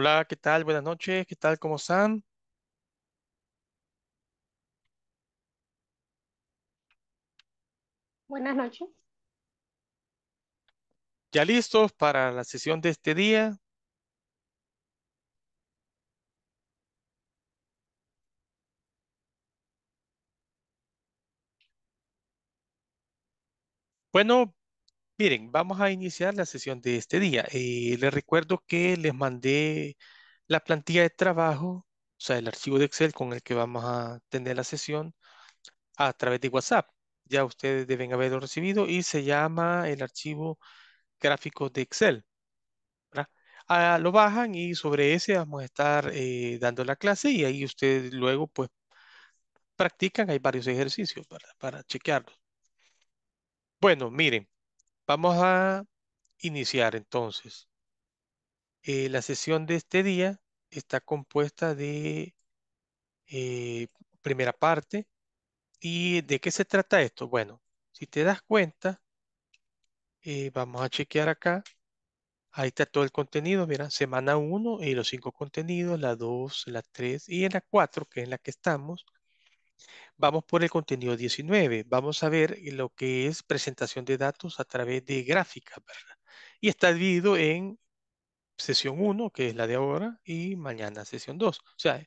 Hola, ¿qué tal? Buenas noches, ¿qué tal? ¿Cómo están? Buenas noches. ¿Ya listos para la sesión de este día? Bueno, Miren, vamos a iniciar la sesión de este día. Eh, les recuerdo que les mandé la plantilla de trabajo, o sea, el archivo de Excel con el que vamos a tener la sesión a través de WhatsApp. Ya ustedes deben haberlo recibido y se llama el archivo gráfico de Excel. Ah, lo bajan y sobre ese vamos a estar eh, dando la clase y ahí ustedes luego pues practican, hay varios ejercicios para, para chequearlos. Bueno, miren, Vamos a iniciar entonces. Eh, la sesión de este día está compuesta de eh, primera parte. ¿Y de qué se trata esto? Bueno, si te das cuenta, eh, vamos a chequear acá. Ahí está todo el contenido, mira, semana 1 y los cinco contenidos, la 2, la 3 y en la 4, que es en la que estamos, Vamos por el contenido 19. Vamos a ver lo que es presentación de datos a través de gráficas, Y está dividido en sesión 1, que es la de ahora, y mañana sesión 2. O sea,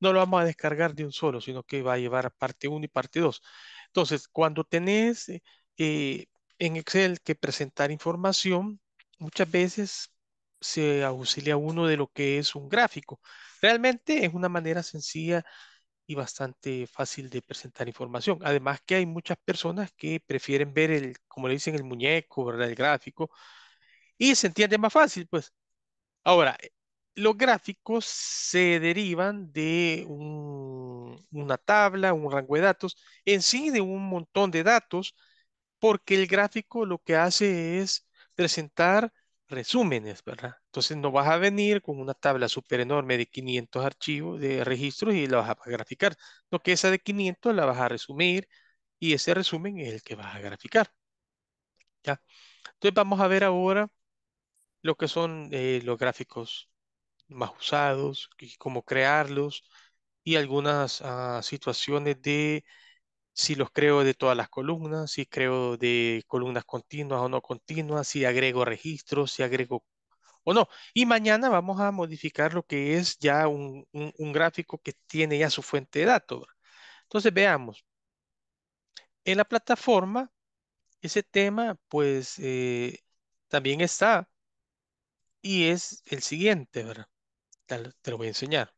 no lo vamos a descargar de un solo, sino que va a llevar a parte 1 y parte 2. Entonces, cuando tenés eh, eh, en Excel que presentar información, muchas veces se auxilia uno de lo que es un gráfico. Realmente es una manera sencilla y bastante fácil de presentar información. Además que hay muchas personas que prefieren ver el, como le dicen, el muñeco, ¿verdad? el gráfico, y se entiende más fácil, pues. Ahora, eh, los gráficos se derivan de una tabla, un rango de datos, en sí de un montón de datos, porque el gráfico lo que hace es presentar resúmenes, ¿verdad? Entonces no vas a venir con una tabla súper enorme de 500 archivos de registros y la vas a graficar. No que esa de 500 la vas a resumir y ese resumen es el que vas a graficar. ¿Ya? Entonces vamos a ver ahora lo que son eh, los gráficos más usados, cómo crearlos y algunas ah, situaciones de si los creo de todas las columnas, si creo de columnas continuas o no continuas, si agrego registros, si agrego o no. Y mañana vamos a modificar lo que es ya un, gráfico que tiene ya su fuente de datos. Entonces veamos. En la plataforma, ese tema pues eh, también está y es el siguiente, ¿verdad? Te lo voy a enseñar.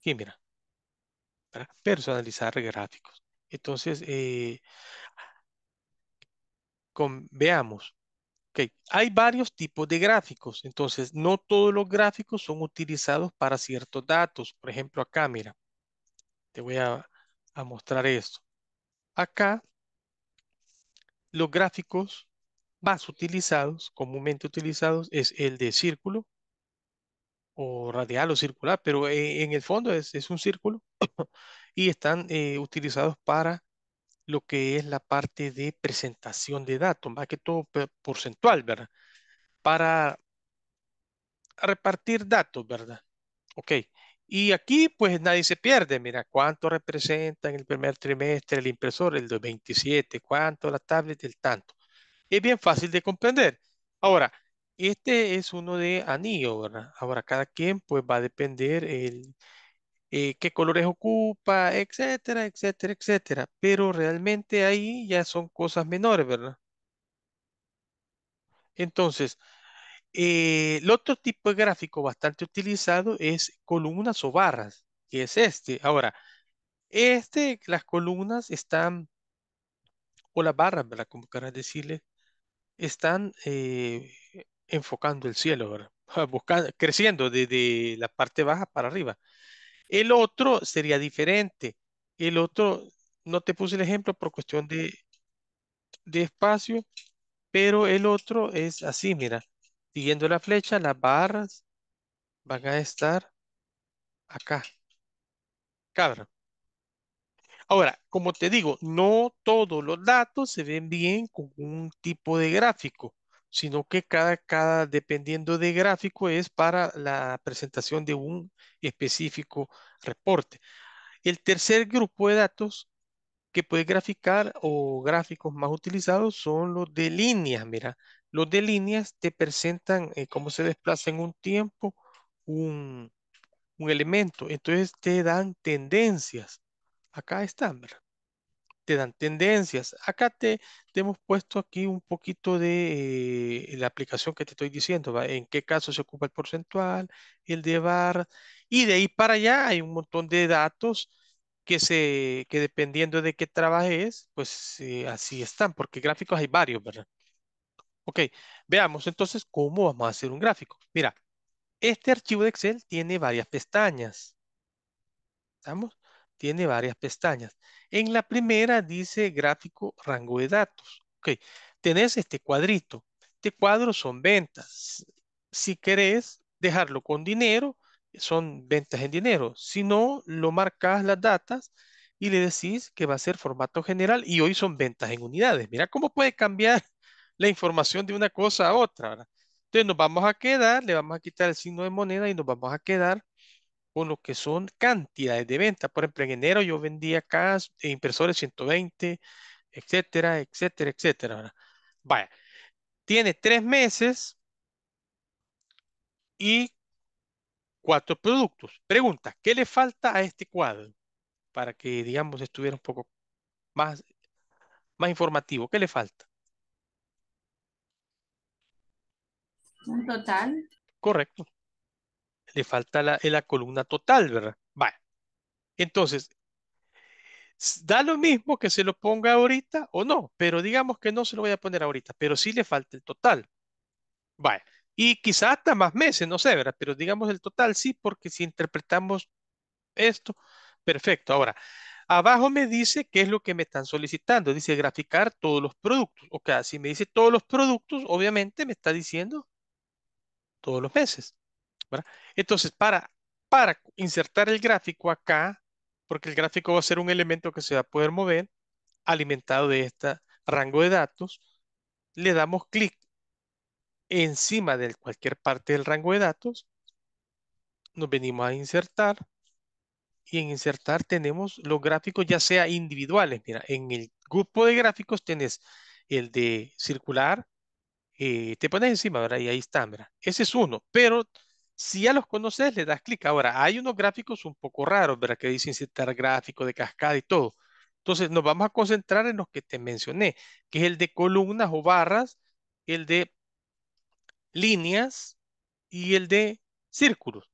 Aquí mira. personalizar gráficos. Entonces, eh, con, veamos. Ok, Hay varios tipos de gráficos, entonces no todos los gráficos son utilizados para ciertos datos. Por ejemplo, acá, mira, te voy a, mostrar esto. Acá, los gráficos más utilizados, comúnmente utilizados, es el de círculo o radial o circular, pero eh, en el fondo es, un círculo y están eh, utilizados para lo que es la parte de presentación de datos, más que todo porcentual, ¿verdad? Para repartir datos, ¿verdad? Ok. Y aquí, pues nadie se pierde. Mira, cuánto representa en el primer trimestre el impresor, el 27, cuánto la tablet, el tanto. Es bien fácil de comprender. Ahora, este es uno de anillo, ¿verdad? Ahora, cada quien, pues va a depender el eh, qué colores ocupa, etcétera, etcétera, etcétera. Pero realmente ahí ya son cosas menores, ¿verdad? Entonces, eh, el otro tipo de gráfico bastante utilizado es columnas o barras, que es este. Ahora, este, las columnas están, o las barras, ¿verdad? Como querrás decirle, están eh, enfocando el cielo, ¿verdad? creciendo desde la parte baja para arriba. El otro sería diferente. El otro, no te puse el ejemplo por cuestión de, espacio, pero el otro es así, mira. Siguiendo la flecha, las barras van a estar acá. Cabra. Ahora, como te digo, no todos los datos se ven bien con un tipo de gráfico sino que cada, cada, dependiendo de gráfico, es para la presentación de un específico reporte. El tercer grupo de datos que puedes graficar o gráficos más utilizados son los de líneas, mira. Los de líneas te presentan eh, cómo se desplaza en un tiempo un, un elemento. Entonces te dan tendencias. Acá están, ¿verdad? te dan tendencias. Acá te, te, hemos puesto aquí un poquito de eh, la aplicación que te estoy diciendo, ¿va? en qué caso se ocupa el porcentual, el de bar, y de ahí para allá hay un montón de datos que, se, que dependiendo de qué trabajes, pues eh, así están, porque gráficos hay varios, ¿verdad? Ok, veamos entonces cómo vamos a hacer un gráfico. Mira, este archivo de Excel tiene varias pestañas. ¿Estamos? tiene varias pestañas. En la primera dice gráfico rango de datos. Ok, tenés este cuadrito. Este cuadro son ventas. Si querés dejarlo con dinero, son ventas en dinero. Si no, lo marcas las datas y le decís que va a ser formato general y hoy son ventas en unidades. Mira cómo puede cambiar la información de una cosa a otra. Entonces nos vamos a quedar, le vamos a quitar el signo de moneda y nos vamos a quedar con lo que son cantidades de ventas. Por ejemplo, en enero yo vendía acá impresores 120, etcétera, etcétera, etcétera. Vaya, tiene tres meses y cuatro productos. Pregunta, ¿qué le falta a este cuadro? Para que, digamos, estuviera un poco más, más informativo. ¿Qué le falta? Un total. Correcto le falta la, la columna total, ¿verdad? Vale. Entonces, da lo mismo que se lo ponga ahorita o no, pero digamos que no se lo voy a poner ahorita, pero sí le falta el total. Vale. Y quizá hasta más meses, no sé, ¿verdad? Pero digamos el total sí, porque si interpretamos esto, perfecto. Ahora, abajo me dice qué es lo que me están solicitando. Dice graficar todos los productos. O sea, si me dice todos los productos, obviamente me está diciendo todos los meses. Entonces, para, para insertar el gráfico acá, porque el gráfico va a ser un elemento que se va a poder mover, alimentado de este rango de datos, le damos clic encima de cualquier parte del rango de datos, nos venimos a insertar, y en insertar tenemos los gráficos ya sea individuales. Mira, en el grupo de gráficos tenés el de circular, eh, te pones encima, ¿verdad? Y ahí está, mira. Ese es uno, pero si ya los conoces, le das clic. Ahora, hay unos gráficos un poco raros, ¿verdad? Que dice insertar gráfico de cascada y todo. Entonces, nos vamos a concentrar en los que te mencioné, que es el de columnas o barras, el de líneas y el de círculos.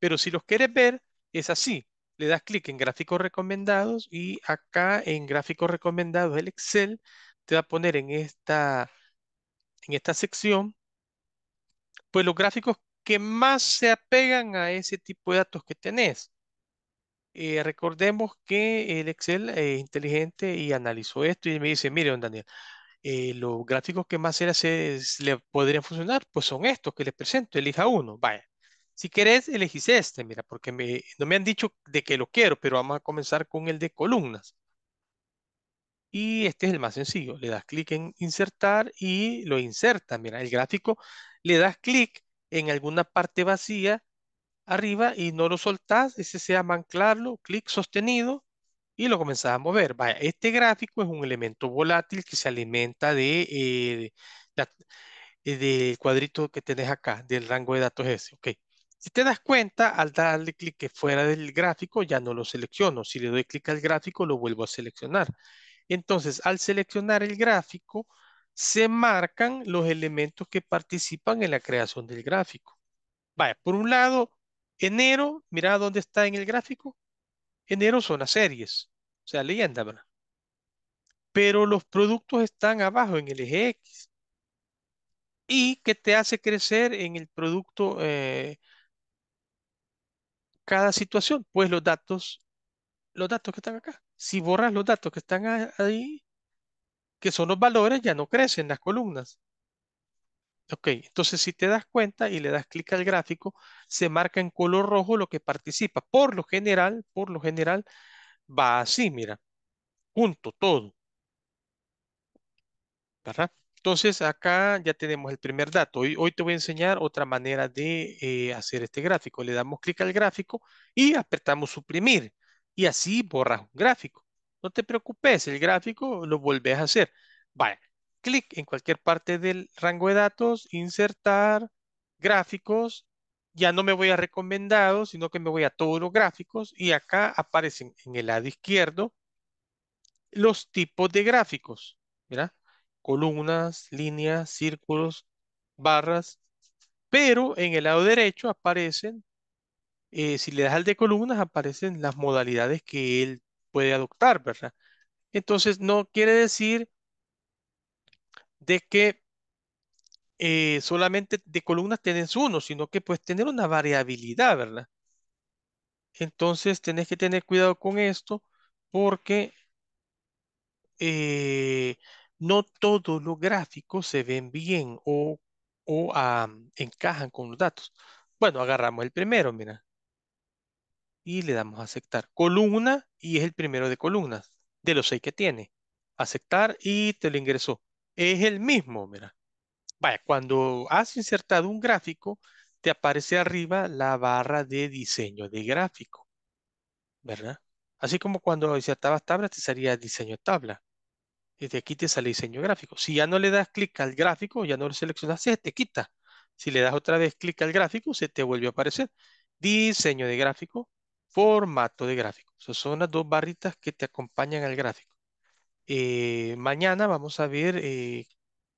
pero si los quieres ver, es así. Le das clic en gráficos recomendados y acá en gráficos recomendados del Excel te va a poner en esta, en esta sección pues los gráficos que más se apegan a ese tipo de datos que tenés. Eh, recordemos que el Excel es inteligente y analizó esto y me dice, mire, don Daniel, eh, los gráficos que más se, le podrían funcionar, pues son estos que les presento, elija uno, vaya. Si querés, elegís este, mira, porque no me han dicho de que lo quiero, pero vamos a comenzar con el de columnas. Y este es el más sencillo, le das clic en insertar y lo inserta, mira, el gráfico, le das clic en alguna parte vacía arriba y no lo soltás, ese sea manclarlo, clic sostenido y lo comenzás a mover. Vaya, este gráfico es un elemento volátil que se alimenta de, eh, eh, del cuadrito que tenés acá, del rango de datos ese. Si te das cuenta, al darle clic fuera del gráfico ya no lo selecciono. Si le doy clic al gráfico lo vuelvo a seleccionar. Entonces, al seleccionar el gráfico, se marcan los elementos que participan en la creación del gráfico. Vaya, por un lado, enero, mira dónde está en el gráfico. Enero son las series, o sea, leyenda, ¿verdad? Pero los productos están abajo en el eje X. Y qué te hace crecer en el producto eh, cada situación, pues los datos, los datos que están acá. Si borras los datos que están ahí, que son los valores, ya no crecen las columnas. Ok, entonces si te das cuenta y le das clic al gráfico, se marca en color rojo lo que participa. Por lo general, por lo general, va así, mira, junto todo. ¿Verdad? Entonces acá ya tenemos el primer dato. Hoy, te voy a enseñar otra manera de eh, hacer este gráfico. Le damos clic al gráfico y apretamos suprimir. Y así borras un gráfico. No te preocupes, el gráfico lo volvés a hacer. Vale, clic en cualquier parte del rango de datos, insertar, gráficos, ya no me voy a recomendados, sino que me voy a todos los gráficos y acá aparecen en el lado izquierdo los tipos de gráficos, mira, columnas, líneas, círculos, barras, pero en el lado derecho aparecen, eh, si le das al de columnas, aparecen las modalidades que él puede adoptar, ¿verdad? Entonces, no quiere decir de que eh, solamente de columnas tenés uno, sino que puedes tener una variabilidad, ¿verdad? Entonces, tenés que tener cuidado con esto porque eh, no todos los gráficos se ven bien o, encajan con los datos. Bueno, agarramos el primero, mira y le damos a aceptar. Columna y es el primero de columnas de los seis que tiene. Aceptar y te lo ingresó. Es el mismo, mira. Vaya, cuando has insertado un gráfico, te aparece arriba la barra de diseño de gráfico, ¿verdad? Así como cuando insertabas tablas, te salía diseño tabla. Desde aquí te sale diseño gráfico. Si ya no le das clic al gráfico, ya no lo seleccionas, se te quita. Si le das otra vez clic al gráfico, se te vuelve a aparecer diseño de gráfico, formato de gráfico. son las dos barritas que te acompañan al gráfico. Eh, mañana vamos a ver eh,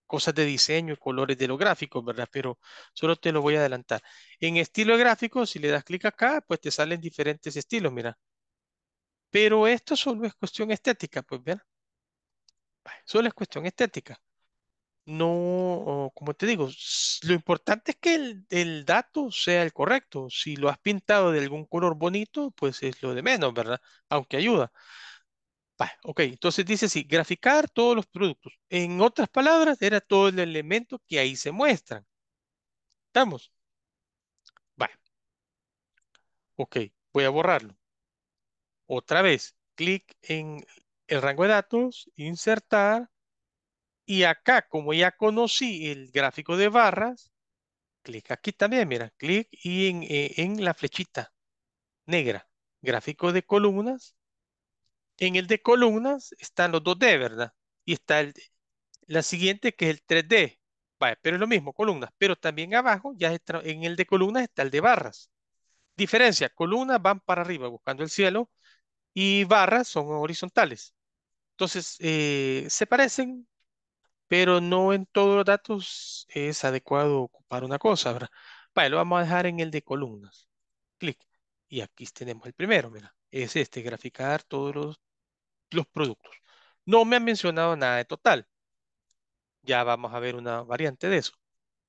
cosas de diseño, y colores de los gráficos, ¿verdad? Pero solo te lo voy a adelantar. En estilo gráfico, si le das clic acá, pues te salen diferentes estilos, mira. Pero esto solo es cuestión estética, pues, ¿verdad? Solo es cuestión estética no, como te digo, lo importante es que el, dato sea el correcto. Si lo has pintado de algún color bonito, pues es lo de menos, ¿verdad? Aunque ayuda. Vale, ok, entonces dice así, graficar todos los productos. En otras palabras, era todo el elemento que ahí se muestran. ¿Estamos? Vale. Ok, voy a borrarlo. Otra vez, clic en el rango de datos, insertar, y acá, como ya conocí el gráfico de barras, clic aquí también, mira, clic y en, e, la flechita negra, gráfico de columnas. En el de columnas están los 2D, ¿verdad? Y está la siguiente que es el 3D. pero es lo mismo, columnas. Pero también abajo, ya está, en el de columnas está el de barras. Diferencia, columnas van para arriba buscando el cielo y barras son horizontales. Entonces, eh, se parecen, pero no en todos los datos es adecuado ocupar una cosa, ¿verdad? Vale, lo vamos a dejar en el de columnas. Clic. Y aquí tenemos el primero, mira. Es este, graficar todos los, productos. No me han mencionado nada de total. Ya vamos a ver una variante de eso.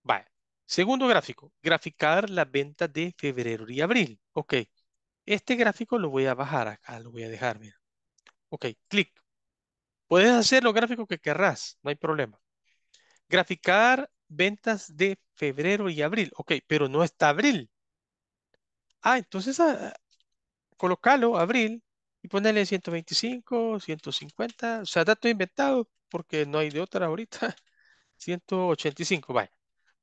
Vale. Segundo gráfico, graficar las ventas de febrero y abril. Ok, este gráfico lo voy a bajar acá, lo voy a dejar, mira. Ok, clic. Puedes hacer los gráficos que querrás, no hay problema. Graficar ventas de febrero y abril. Ok, pero no está abril. Ah, entonces ah, colocalo abril y ponerle 125, 150, o sea, dato inventado porque no hay de otra ahorita. 185, vaya.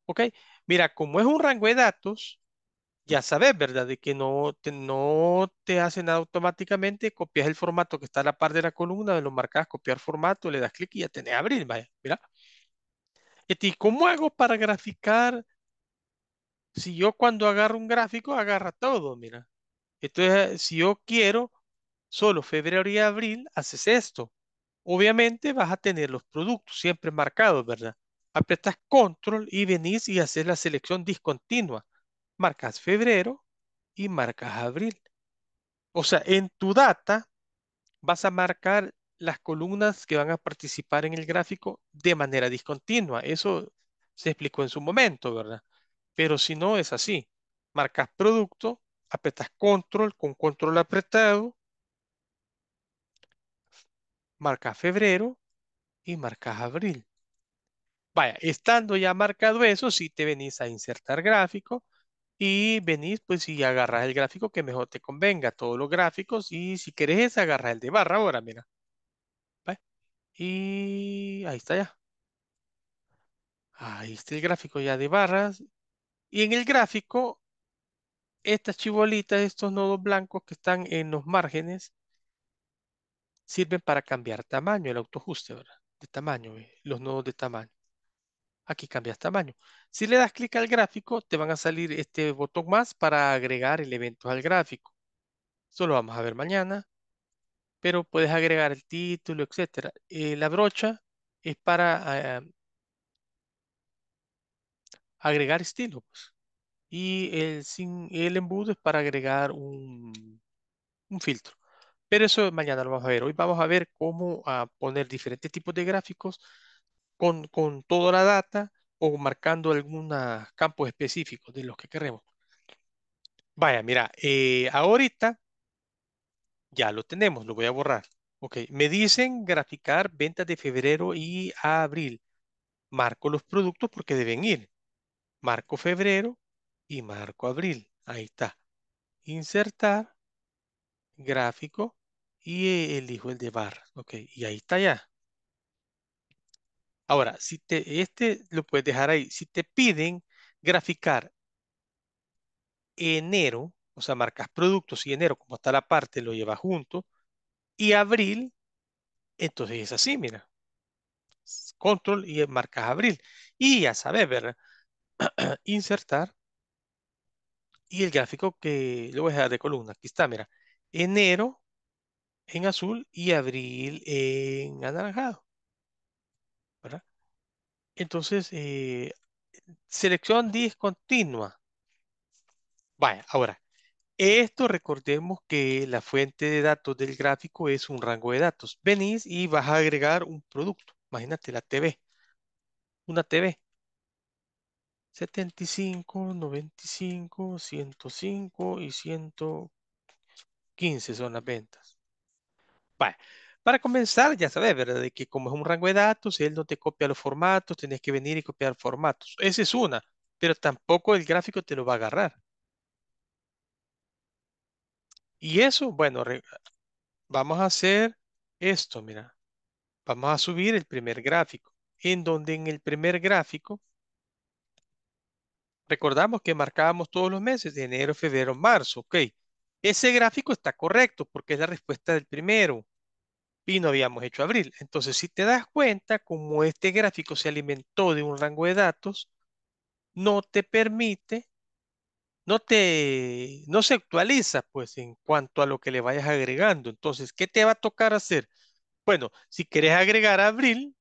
Ok, mira, como es un rango de datos, ya sabes, ¿verdad? De que no te, no te automáticamente, copias el formato que está en la parte de la columna, lo marcas, copiar formato, le das clic y ya tenés abril. vaya, mira. ¿Y cómo hago para graficar? Si yo cuando agarro un gráfico, agarra todo, mira. Entonces, eh, si yo quiero solo febrero y abril, haces esto. Obviamente vas a tener los productos siempre marcados, ¿verdad? Apretas control y venís y haces la selección discontinua marcas febrero y marcas abril. O sea, en tu data vas a marcar las columnas que van a participar en el gráfico de manera discontinua. Eso se explicó en su momento, ¿verdad? Pero si no es así, marcas producto, apretas control con control apretado, marcas febrero y marcas abril. Vaya, estando ya marcado eso, si te venís a insertar gráfico, y venís pues y agarras el gráfico que mejor te convenga, todos los gráficos y si querés agarrar el de barra ahora, mira. Y ahí está ya. Ahí está el gráfico ya de barras. Y en el gráfico, estas chibolitas, estos nodos blancos que están en los márgenes, sirven para cambiar tamaño, el autoajuste, ¿verdad? De tamaño, los nodos de tamaño aquí cambias tamaño. Si le das clic al gráfico, te van a salir este botón más para agregar el evento al gráfico. Eso lo vamos a ver mañana, pero puedes agregar el título, etc. Eh, la brocha es para eh, agregar estilos pues. Y el, embudo es para agregar un, filtro. Pero eso mañana lo vamos a ver. Hoy vamos a ver cómo ah, poner diferentes tipos de gráficos con, toda la data o marcando algunos campos específicos de los que queremos. Vaya, mira, eh, ahorita ya lo tenemos, lo voy a borrar. Ok, me dicen graficar ventas de febrero y abril. Marco los productos porque deben ir. Marco febrero y marco abril. Ahí está. Insertar, gráfico y elijo el de barra. Ok, y ahí está ya. Ahora, si te, este lo puedes dejar ahí. Si te piden graficar enero, o sea, marcas productos y enero, como está la parte, lo llevas junto, y abril, entonces es así, mira. Control y marcas abril. Y ya sabes, ¿verdad? Insertar. Y el gráfico que lo voy a dejar de columna. Aquí está, mira. Enero en azul y abril en anaranjado. Entonces, eh, selección discontinua. Vaya, ahora, esto recordemos que la fuente de datos del gráfico es un rango de datos. Venís y vas a agregar un producto. Imagínate la TV. Una TV. 75, 95, 105 y 115 son las ventas. Vaya. Para comenzar, ya sabes, ¿verdad? De que como es un rango de datos, él no te copia los formatos, tienes que venir y copiar formatos. Esa es una, pero tampoco el gráfico te lo va a agarrar. Y eso, bueno, vamos a hacer esto, mira. Vamos a subir el primer gráfico, en donde en el primer gráfico, recordamos que marcábamos todos los meses, de enero, febrero, marzo, ok. Ese gráfico está correcto porque es la respuesta del primero y no habíamos hecho abril. Entonces, si te das cuenta, como este gráfico se alimentó de un rango de datos, no te permite, no te, no se actualiza, pues, en cuanto a lo que le vayas agregando. Entonces, ¿qué te va a tocar hacer? Bueno, si quieres agregar abril,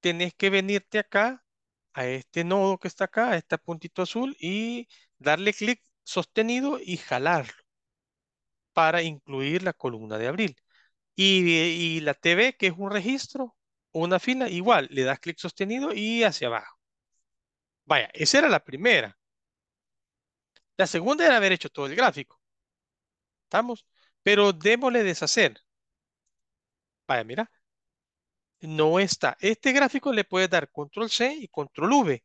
tenés que venirte acá, a este nodo que está acá, a este puntito azul, y darle clic sostenido y jalarlo para incluir la columna de abril. Y, la TV, que es un registro una fila, igual, le das clic sostenido y hacia abajo. Vaya, esa era la primera. La segunda era haber hecho todo el gráfico. ¿Estamos? Pero démosle deshacer. Vaya, mira. No está. Este gráfico le puedes dar control C y control V.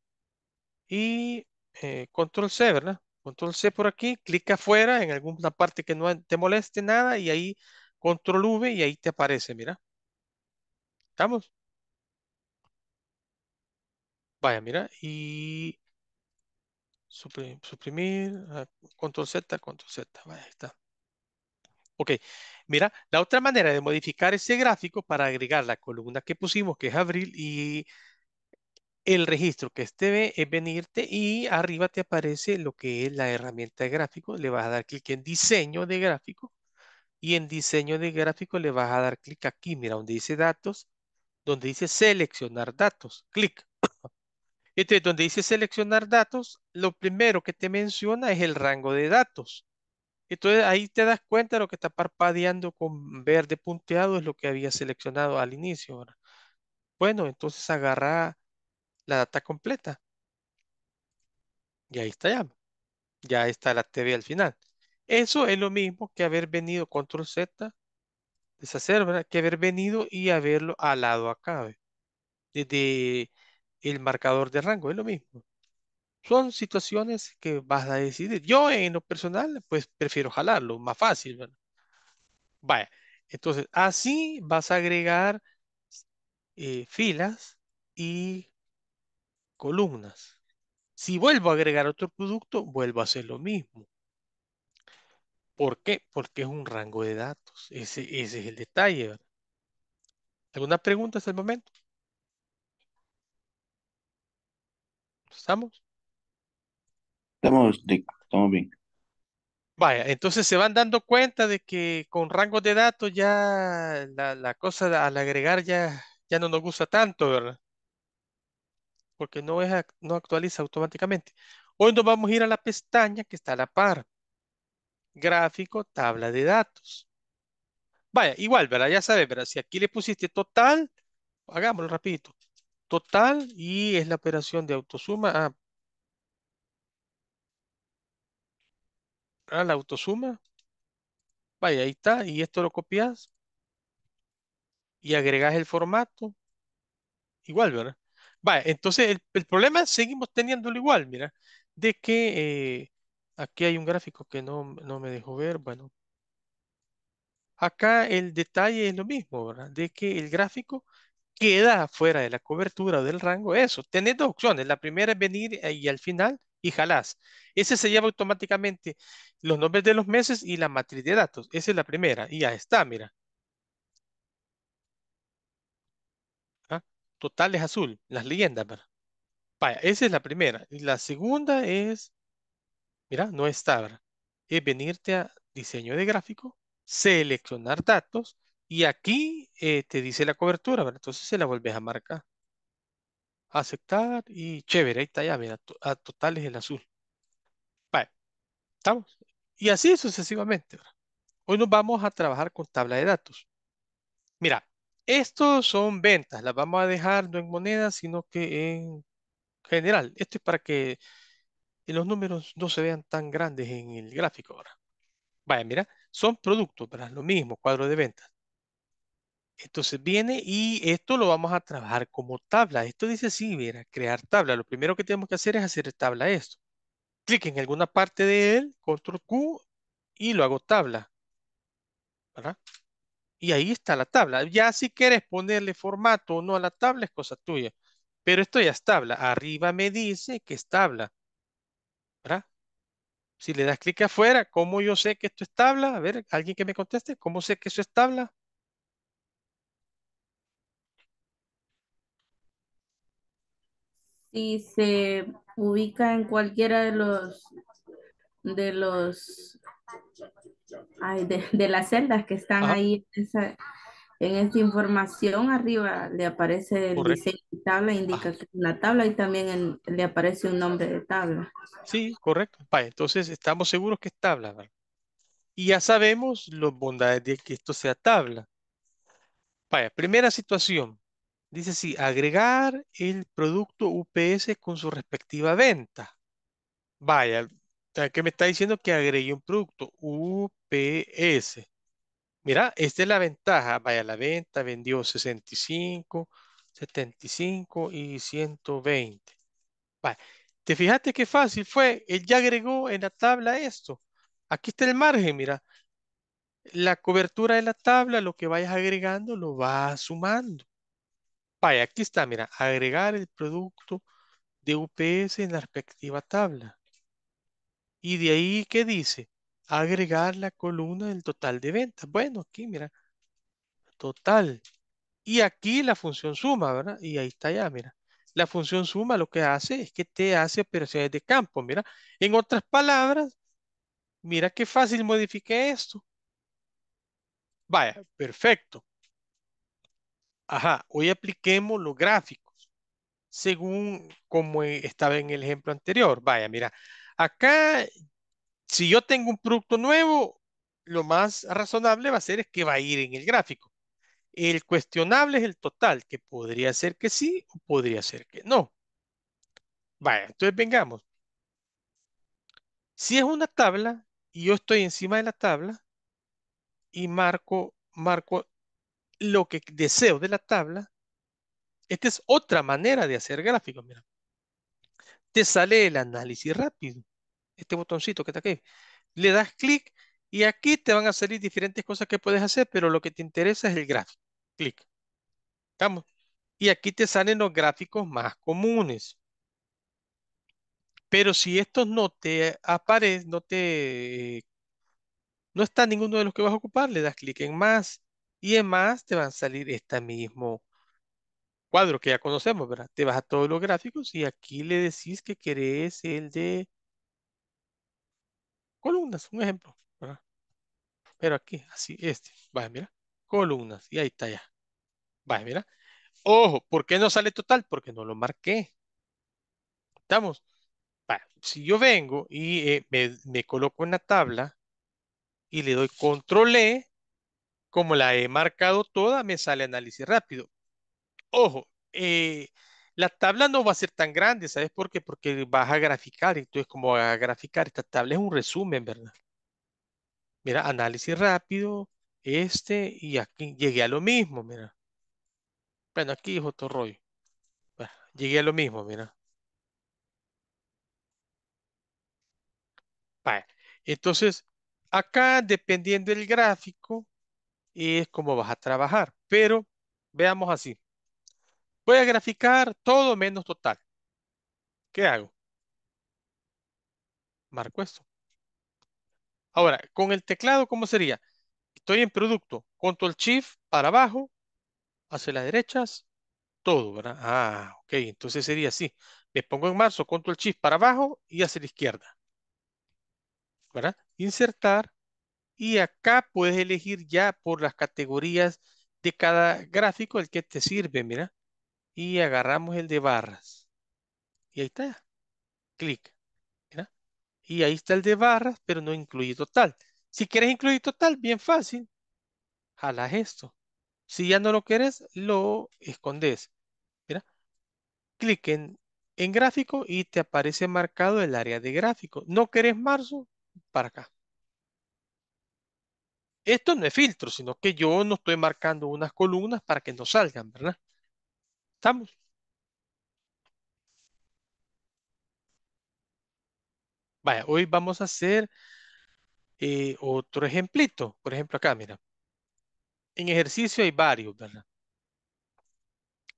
Y eh, control C, ¿verdad? Control C por aquí, clic afuera en alguna parte que no te moleste nada y ahí control V y ahí te aparece, mira. ¿Estamos? Vaya, mira, y suprimir, ah, control Z, control Z, vaya, ahí está. Ok, mira, la otra manera de modificar ese gráfico para agregar la columna que pusimos, que es abril, y el registro que este ve es venirte y arriba te aparece lo que es la herramienta de gráfico. Le vas a dar clic en diseño de gráfico. Y en diseño de gráfico le vas a dar clic aquí, mira, donde dice datos, donde dice seleccionar datos, clic. Entonces, donde dice seleccionar datos, lo primero que te menciona es el rango de datos. Entonces, ahí te das cuenta de lo que está parpadeando con verde punteado es lo que había seleccionado al inicio. Bueno, entonces agarra la data completa. Y ahí está ya. Ya está la TV al final. Eso es lo mismo que haber venido control Z, deshacer, Que haber venido y haberlo alado acá, Desde el marcador de rango, es lo mismo. Son situaciones que vas a decidir. Yo en lo personal, pues prefiero jalarlo, más fácil, Vaya, entonces así vas a agregar eh, filas y columnas. Si vuelvo a agregar otro producto, vuelvo a hacer lo mismo. ¿Por qué? Porque es un rango de datos. Ese, es el detalle. ¿verdad? ¿Alguna pregunta hasta el momento? ¿Estamos? Estamos, estamos bien. Vaya, entonces se van dando cuenta de que con rangos de datos ya la, cosa al agregar ya, ya no nos gusta tanto, ¿verdad? Porque no, es, no actualiza automáticamente. Hoy nos vamos a ir a la pestaña que está a la par gráfico, tabla de datos. Vaya, igual, ¿verdad? Ya sabes, ¿verdad? Si aquí le pusiste total, hagámoslo rapidito. Total y es la operación de autosuma. Ah, ah, la autosuma. Vaya, ahí está. Y esto lo copias. Y agregas el formato. Igual, ¿verdad? Vaya, entonces el, problema seguimos teniéndolo igual, mira. De que... Eh, Aquí hay un gráfico que no, me dejó ver. Bueno, acá el detalle es lo mismo, ¿verdad? De que el gráfico queda fuera de la cobertura del rango. Eso, tenés dos opciones. La primera es venir eh, y al final y jalás. Ese se lleva automáticamente los nombres de los meses y la matriz de datos. Esa es la primera. Y ya está, mira. totales ¿Ah? Total es azul, las leyendas, ¿verdad? esa es la primera. Y la segunda es mira, no estar, es eh, venirte a diseño de gráfico, seleccionar datos y aquí eh, te dice la cobertura, ¿verdad? Entonces se la volvés a marcar. Aceptar y chévere, ahí está ya, mira, a totales el azul. Vale, estamos. Y así sucesivamente. ¿verdad? Hoy nos vamos a trabajar con tabla de datos. Mira, estos son ventas, las vamos a dejar no en monedas, sino que en general. Esto es para que y los números no se vean tan grandes en el gráfico ahora. Vaya, mira, son productos, ¿verdad? Lo mismo, cuadro de ventas. Entonces viene y esto lo vamos a trabajar como tabla. Esto dice sí mira, crear tabla. Lo primero que tenemos que hacer es hacer tabla esto. Clic en alguna parte de él, control Q y lo hago tabla. ¿Verdad? Y ahí está la tabla. Ya si quieres ponerle formato o no a la tabla es cosa tuya. Pero esto ya es tabla. Arriba me dice que es tabla. Si le das clic afuera, ¿cómo yo sé que esto es tabla? A ver, alguien que me conteste, ¿cómo sé que eso es tabla? Si se ubica en cualquiera de los de los de, las celdas que están ahí esa, en esta información arriba le aparece el diseño de tabla, indica ah. que es una tabla y también le aparece un nombre de tabla. Sí, correcto. entonces estamos seguros que es tabla. Y ya sabemos los bondades de que esto sea tabla. Vaya, primera situación. Dice sí, agregar el producto UPS con su respectiva venta. Vaya, ¿qué me está diciendo? Que agregué un producto UPS. Mira, esta es la ventaja. Vaya, la venta vendió 65, 75 y 120. Vaya, te fijaste qué fácil fue. Él ya agregó en la tabla esto. Aquí está el margen, mira. La cobertura de la tabla, lo que vayas agregando, lo vas sumando. Vaya, aquí está, mira, agregar el producto de UPS en la respectiva tabla. Y de ahí, ¿qué dice? agregar la columna del total de ventas. Bueno, aquí mira, total. Y aquí la función suma, ¿verdad? Y ahí está ya, mira. La función suma lo que hace es que te hace operaciones de campo, mira. En otras palabras, mira qué fácil modifique esto. Vaya, perfecto. Ajá, hoy apliquemos los gráficos según como estaba en el ejemplo anterior. Vaya, mira, acá si yo tengo un producto nuevo, lo más razonable va a ser es que va a ir en el gráfico. El cuestionable es el total, que podría ser que sí o podría ser que no. Vaya, entonces vengamos. Si es una tabla y yo estoy encima de la tabla y marco, marco lo que deseo de la tabla, esta es otra manera de hacer gráficos. Mira. Te sale el análisis rápido este botoncito que está aquí. Le das clic y aquí te van a salir diferentes cosas que puedes hacer, pero lo que te interesa es el gráfico. Clic. ¿estamos? Y aquí te salen los gráficos más comunes. Pero si estos no te aparecen, no te... No está ninguno de los que vas a ocupar, le das clic en más y en más te van a salir este mismo cuadro que ya conocemos, ¿verdad? Te vas a todos los gráficos y aquí le decís que querés el de columnas, un ejemplo. Pero aquí, así, este, vaya, mira, columnas, y ahí está ya. Vaya, mira. Ojo, ¿por qué no sale total? Porque no lo marqué. ¿Estamos? si yo vengo y eh, me, coloco en la tabla y le doy control E, como la he marcado toda, me sale análisis rápido. Ojo, eh, la tabla no va a ser tan grande, ¿sabes por qué? Porque vas a graficar, entonces como a graficar, esta tabla es un resumen, ¿verdad? Mira, análisis rápido, este, y aquí llegué a lo mismo, mira. Bueno, aquí es otro rollo. llegué a lo mismo, mira. Entonces, acá, dependiendo del gráfico, es como vas a trabajar, pero veamos así. Voy a graficar todo menos total. ¿Qué hago? Marco esto. Ahora, con el teclado, ¿cómo sería? Estoy en producto. Control Shift para abajo, hacia las derechas, todo, ¿verdad? Ah, ok. Entonces sería así. Me pongo en marzo, control shift para abajo y hacia la izquierda. ¿Verdad? Insertar. Y acá puedes elegir ya por las categorías de cada gráfico el que te sirve, mira y agarramos el de barras. Y ahí está. Clic. Y ahí está el de barras, pero no incluye total. Si quieres incluir total, bien fácil. Jalas esto. Si ya no lo quieres, lo escondes. Clic en, en gráfico y te aparece marcado el área de gráfico. No querés marzo, para acá. Esto no es filtro, sino que yo no estoy marcando unas columnas para que no salgan, ¿verdad? ¿Estamos? Vaya, hoy vamos a hacer eh, otro ejemplito. Por ejemplo, acá, mira. En ejercicio hay varios, ¿verdad?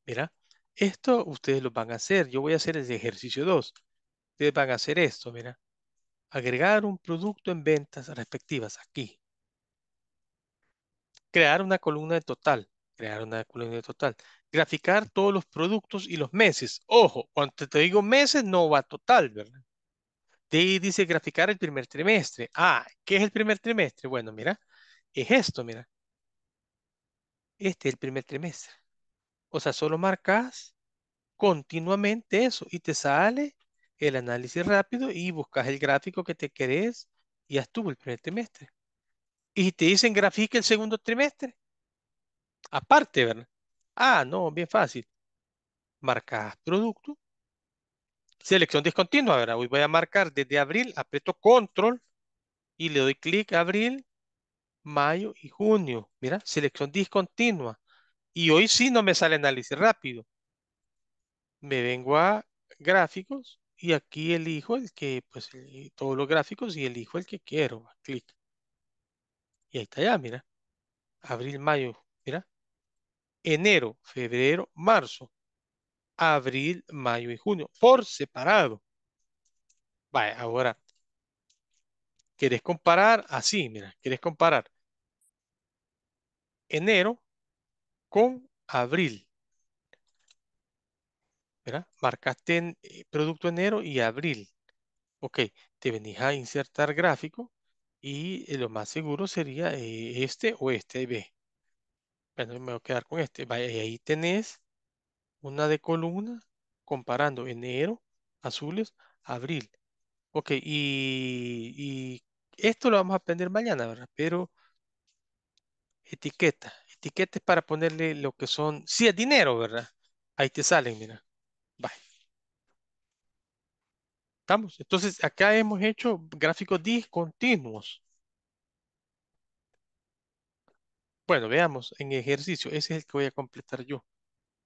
Mira, esto ustedes lo van a hacer. Yo voy a hacer el ejercicio 2. Ustedes van a hacer esto, mira. Agregar un producto en ventas respectivas aquí. Crear una columna de total. Crear una columna de total graficar todos los productos y los meses. Ojo, cuando te digo meses, no va total, ¿verdad? Te dice graficar el primer trimestre. Ah, ¿qué es el primer trimestre? Bueno, mira, es esto, mira. Este es el primer trimestre. O sea, solo marcas continuamente eso y te sale el análisis rápido y buscas el gráfico que te querés y ya estuvo el primer trimestre. Y te dicen grafique el segundo trimestre. Aparte, ¿verdad? Ah, no, bien fácil. marca producto. Selección discontinua. Ahora hoy voy a marcar desde abril. Aprieto control y le doy clic abril, mayo y junio. Mira, selección discontinua. Y hoy sí no me sale análisis rápido. Me vengo a gráficos y aquí elijo el que, pues, todos los gráficos y elijo el que quiero. Clic. Y ahí está ya, mira. Abril, mayo, mira enero, febrero, marzo, abril, mayo y junio, por separado. Vaya, ahora, ¿quieres comparar? Así, mira, quieres comparar enero con abril? ¿Verdad? Marcaste en eh, producto enero y abril. Ok, te venís a insertar gráfico y eh, lo más seguro sería eh, este o este B. Bueno, me voy a quedar con este. ahí tenés una de columna comparando enero, azules, abril. Ok, y, esto lo vamos a aprender mañana, ¿verdad? Pero etiqueta. Etiqueta para ponerle lo que son. Sí, es dinero, ¿verdad? Ahí te salen, mira. Bye. ¿Estamos? Entonces, acá hemos hecho gráficos discontinuos. Bueno, veamos, en ejercicio, ese es el que voy a completar yo.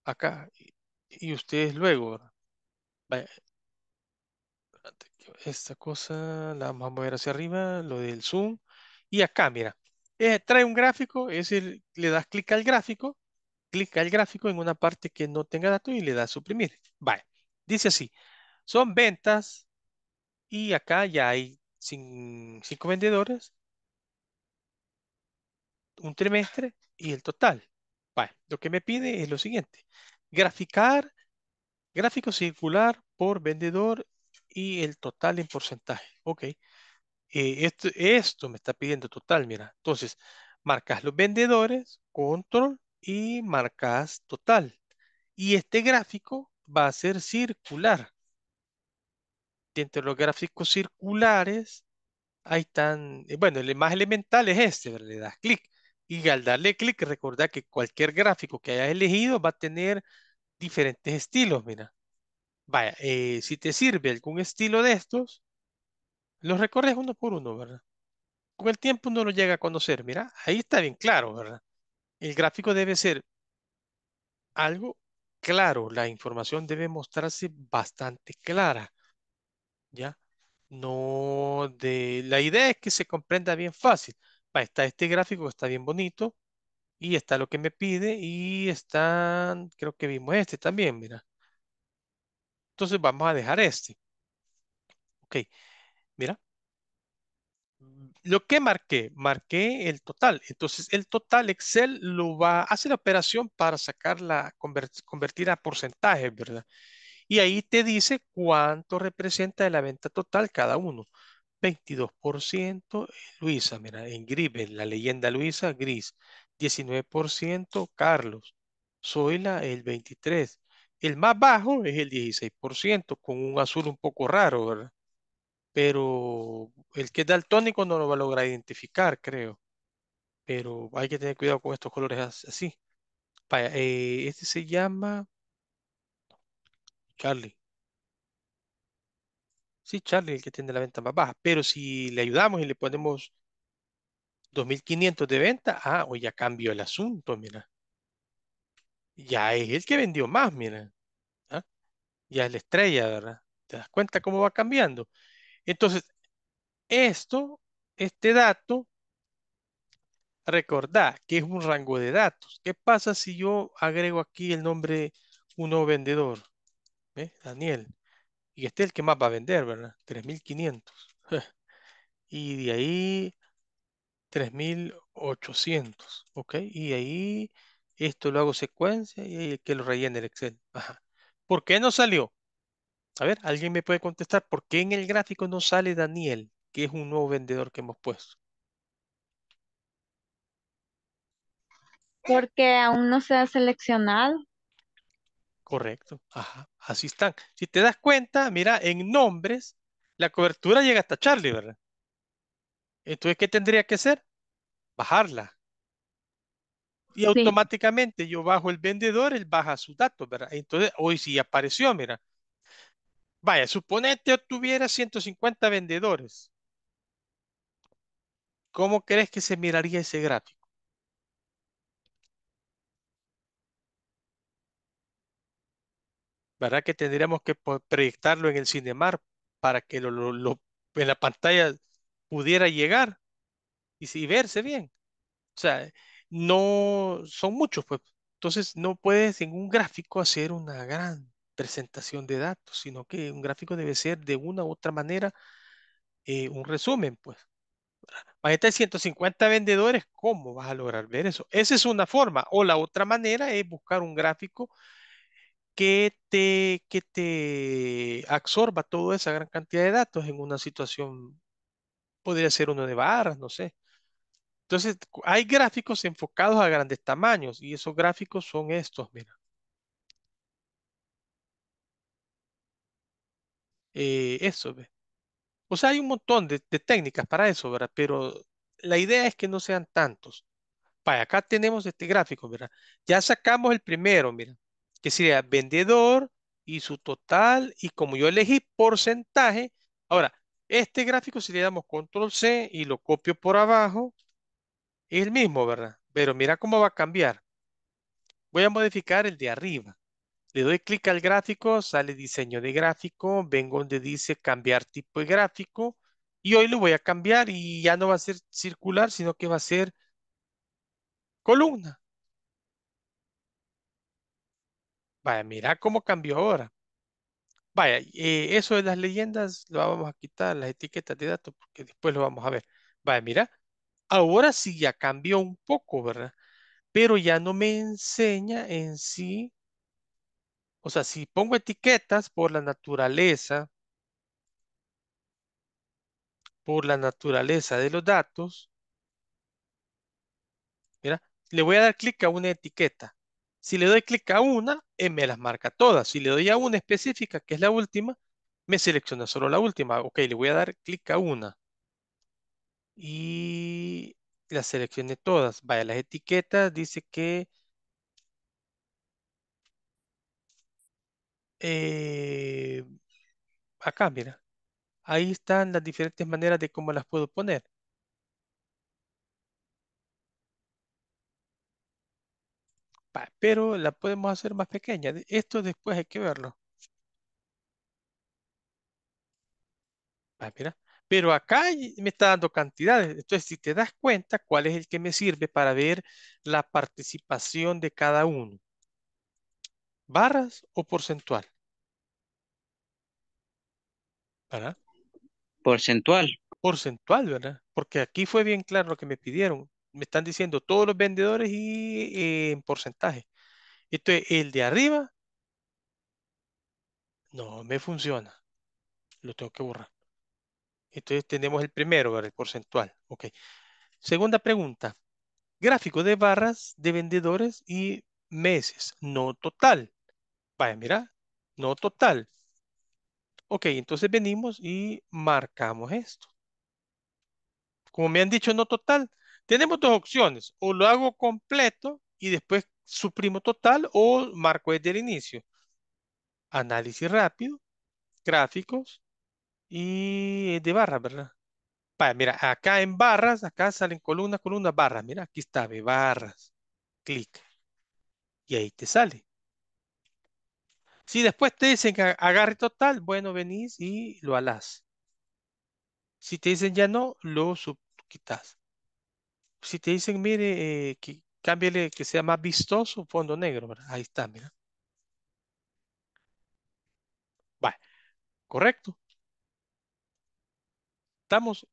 Acá. Y, ustedes luego. Esta cosa la vamos a mover hacia arriba, lo del zoom. Y acá, mira. trae un gráfico, es el, le das clic al gráfico, clic al gráfico en una parte que no tenga datos y le das suprimir. Vale, Dice así. Son ventas y acá ya hay cinco vendedores un trimestre y el total. lo que me pide es lo siguiente. Graficar, gráfico circular por vendedor y el total en porcentaje. Ok. Eh, esto, esto me está pidiendo total, mira. Entonces, marcas los vendedores, control y marcas total. Y este gráfico va a ser circular. Dentro de los gráficos circulares, ahí están, eh, bueno, el más elemental es este, le das clic. Y al darle clic, recordá que cualquier gráfico que hayas elegido va a tener diferentes estilos, mira. Vaya, eh, si te sirve algún estilo de estos, los recorres uno por uno, ¿verdad? Con el tiempo uno lo llega a conocer, mira, ahí está bien claro, ¿verdad? El gráfico debe ser algo claro, la información debe mostrarse bastante clara, ¿ya? No de... La idea es que se comprenda bien fácil está este gráfico, que está bien bonito. Y está lo que me pide. Y están, creo que vimos este también, mira. Entonces vamos a dejar este. Ok, mira. Lo que marqué, marqué el total. Entonces el total Excel lo va, hace la operación para sacar la, convertir a porcentaje, ¿verdad? Y ahí te dice cuánto representa de la venta total cada uno. 22%, Luisa, mira, en gris, la leyenda Luisa, gris, 19%, Carlos, Zoila, el 23%. El más bajo es el 16%, con un azul un poco raro, ¿verdad? Pero el que es tónico no lo va a lograr identificar, creo. Pero hay que tener cuidado con estos colores así. Eh, este se llama Carly. Sí, Charlie el que tiene la venta más baja, pero si le ayudamos y le ponemos 2.500 de venta, ah, hoy ya cambió el asunto, mira. Ya es el que vendió más, mira. ¿ah? Ya es la estrella, ¿verdad? ¿Te das cuenta cómo va cambiando? Entonces, esto, este dato, recordad que es un rango de datos. ¿Qué pasa si yo agrego aquí el nombre uno vendedor? Daniel y este es el que más va a vender, ¿verdad? 3500. y de ahí 3800, ¿ok? Y ahí esto lo hago secuencia y ahí que lo rellene el Excel. Ajá. ¿Por qué no salió? A ver, alguien me puede contestar, ¿por qué en el gráfico no sale Daniel, que es un nuevo vendedor que hemos puesto? Porque aún no se ha seleccionado. Correcto, ajá, así están. Si te das cuenta, mira, en nombres, la cobertura llega hasta Charlie, ¿verdad? Entonces, ¿qué tendría que hacer? Bajarla. Y automáticamente yo bajo el vendedor, él baja su dato, ¿verdad? Entonces, hoy sí apareció, mira. Vaya, suponete tuviera 150 vendedores. ¿Cómo crees que se miraría ese gráfico? ¿verdad? Que tendríamos que proyectarlo en el Cinemar para que lo, en la pantalla pudiera llegar y, verse bien. O sea, no son muchos, pues. Entonces no puedes en un gráfico hacer una gran presentación de datos, sino que un gráfico debe ser de una u otra manera eh, un resumen, pues. Más de 150 vendedores, ¿cómo vas a lograr ver eso? Esa es una forma. O la otra manera es buscar un gráfico que te, que te absorba toda esa gran cantidad de datos en una situación, podría ser uno de barras, no sé. Entonces, hay gráficos enfocados a grandes tamaños y esos gráficos son estos, mira. Eh, eso, ¿ve? O sea, hay un montón de, técnicas para eso, ¿verdad? Pero la idea es que no sean tantos. Para acá tenemos este gráfico, verdad Ya sacamos el primero, mira que sería vendedor y su total y como yo elegí porcentaje, ahora, este gráfico si le damos control C y lo copio por abajo, es el mismo, ¿verdad? Pero mira cómo va a cambiar. Voy a modificar el de arriba. Le doy clic al gráfico, sale diseño de gráfico, vengo donde dice cambiar tipo de gráfico y hoy lo voy a cambiar y ya no va a ser circular, sino que va a ser columna. Vaya, mira cómo cambió ahora. Vaya, eh, eso de las leyendas lo vamos a quitar, las etiquetas de datos, porque después lo vamos a ver. Vaya, mira, ahora sí ya cambió un poco, ¿verdad? Pero ya no me enseña en sí. O sea, si pongo etiquetas por la naturaleza, por la naturaleza de los datos, mira, le voy a dar clic a una etiqueta. Si le doy clic a una, eh, me las marca todas. Si le doy a una específica, que es la última, me selecciona solo la última. Ok, le voy a dar clic a una. Y las seleccioné todas. Vaya, las etiquetas dice que... Eh, acá, mira. Ahí están las diferentes maneras de cómo las puedo poner. pero la podemos hacer más pequeña. Esto después hay que verlo. Ah, pero acá me está dando cantidades. Entonces, si te das cuenta, ¿cuál es el que me sirve para ver la participación de cada uno? ¿Barras o porcentual? ¿Verdad? Porcentual. Porcentual, ¿verdad? Porque aquí fue bien claro lo que me pidieron me están diciendo todos los vendedores y eh, en porcentaje. Esto el de arriba. No, me funciona. Lo tengo que borrar. Entonces tenemos el primero, el porcentual. Ok. Segunda pregunta. Gráfico de barras de vendedores y meses, no total. Vaya, mira, no total. Ok, entonces venimos y marcamos esto. Como me han dicho no total, tenemos dos opciones, o lo hago completo y después suprimo total o marco desde el inicio. Análisis rápido, gráficos y de barra, ¿verdad? mira, acá en barras, acá salen columnas, columnas, barras. Mira, aquí está, ve, barras. Clic. Y ahí te sale. Si después te dicen que agarre total, bueno, venís y lo alás. Si te dicen ya no, lo quitas si te dicen, mire, eh, que cámbiale que sea más vistoso, fondo negro, Ahí está, mira. Vale, correcto. ¿Estamos?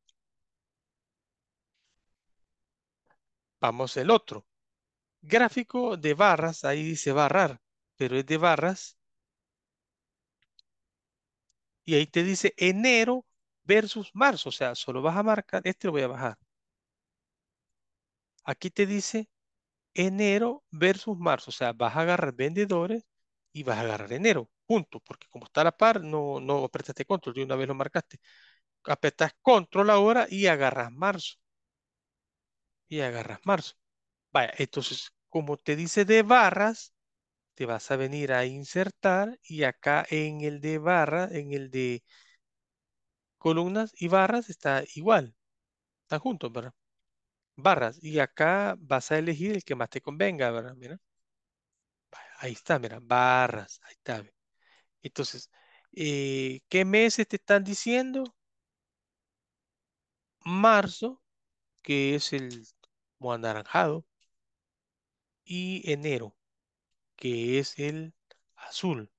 Vamos el otro. Gráfico de barras, ahí dice barrar, pero es de barras. Y ahí te dice enero versus marzo, o sea, solo vas a marcar, este lo voy a bajar. Aquí te dice enero versus marzo, o sea, vas a agarrar vendedores y vas a agarrar enero, punto, porque como está a la par, no, no apretaste control, de una vez lo marcaste. Apretas control ahora y agarras marzo. Y agarras marzo. Vaya, entonces, como te dice de barras, te vas a venir a insertar y acá en el de barra, en el de columnas y barras está igual. Están juntos, ¿verdad? barras. Y acá vas a elegir el que más te convenga, ¿verdad? Mira. Ahí está, mira, barras. Ahí está. Entonces, eh, ¿qué meses te están diciendo? Marzo, que es el anaranjado, y enero, que es el azul.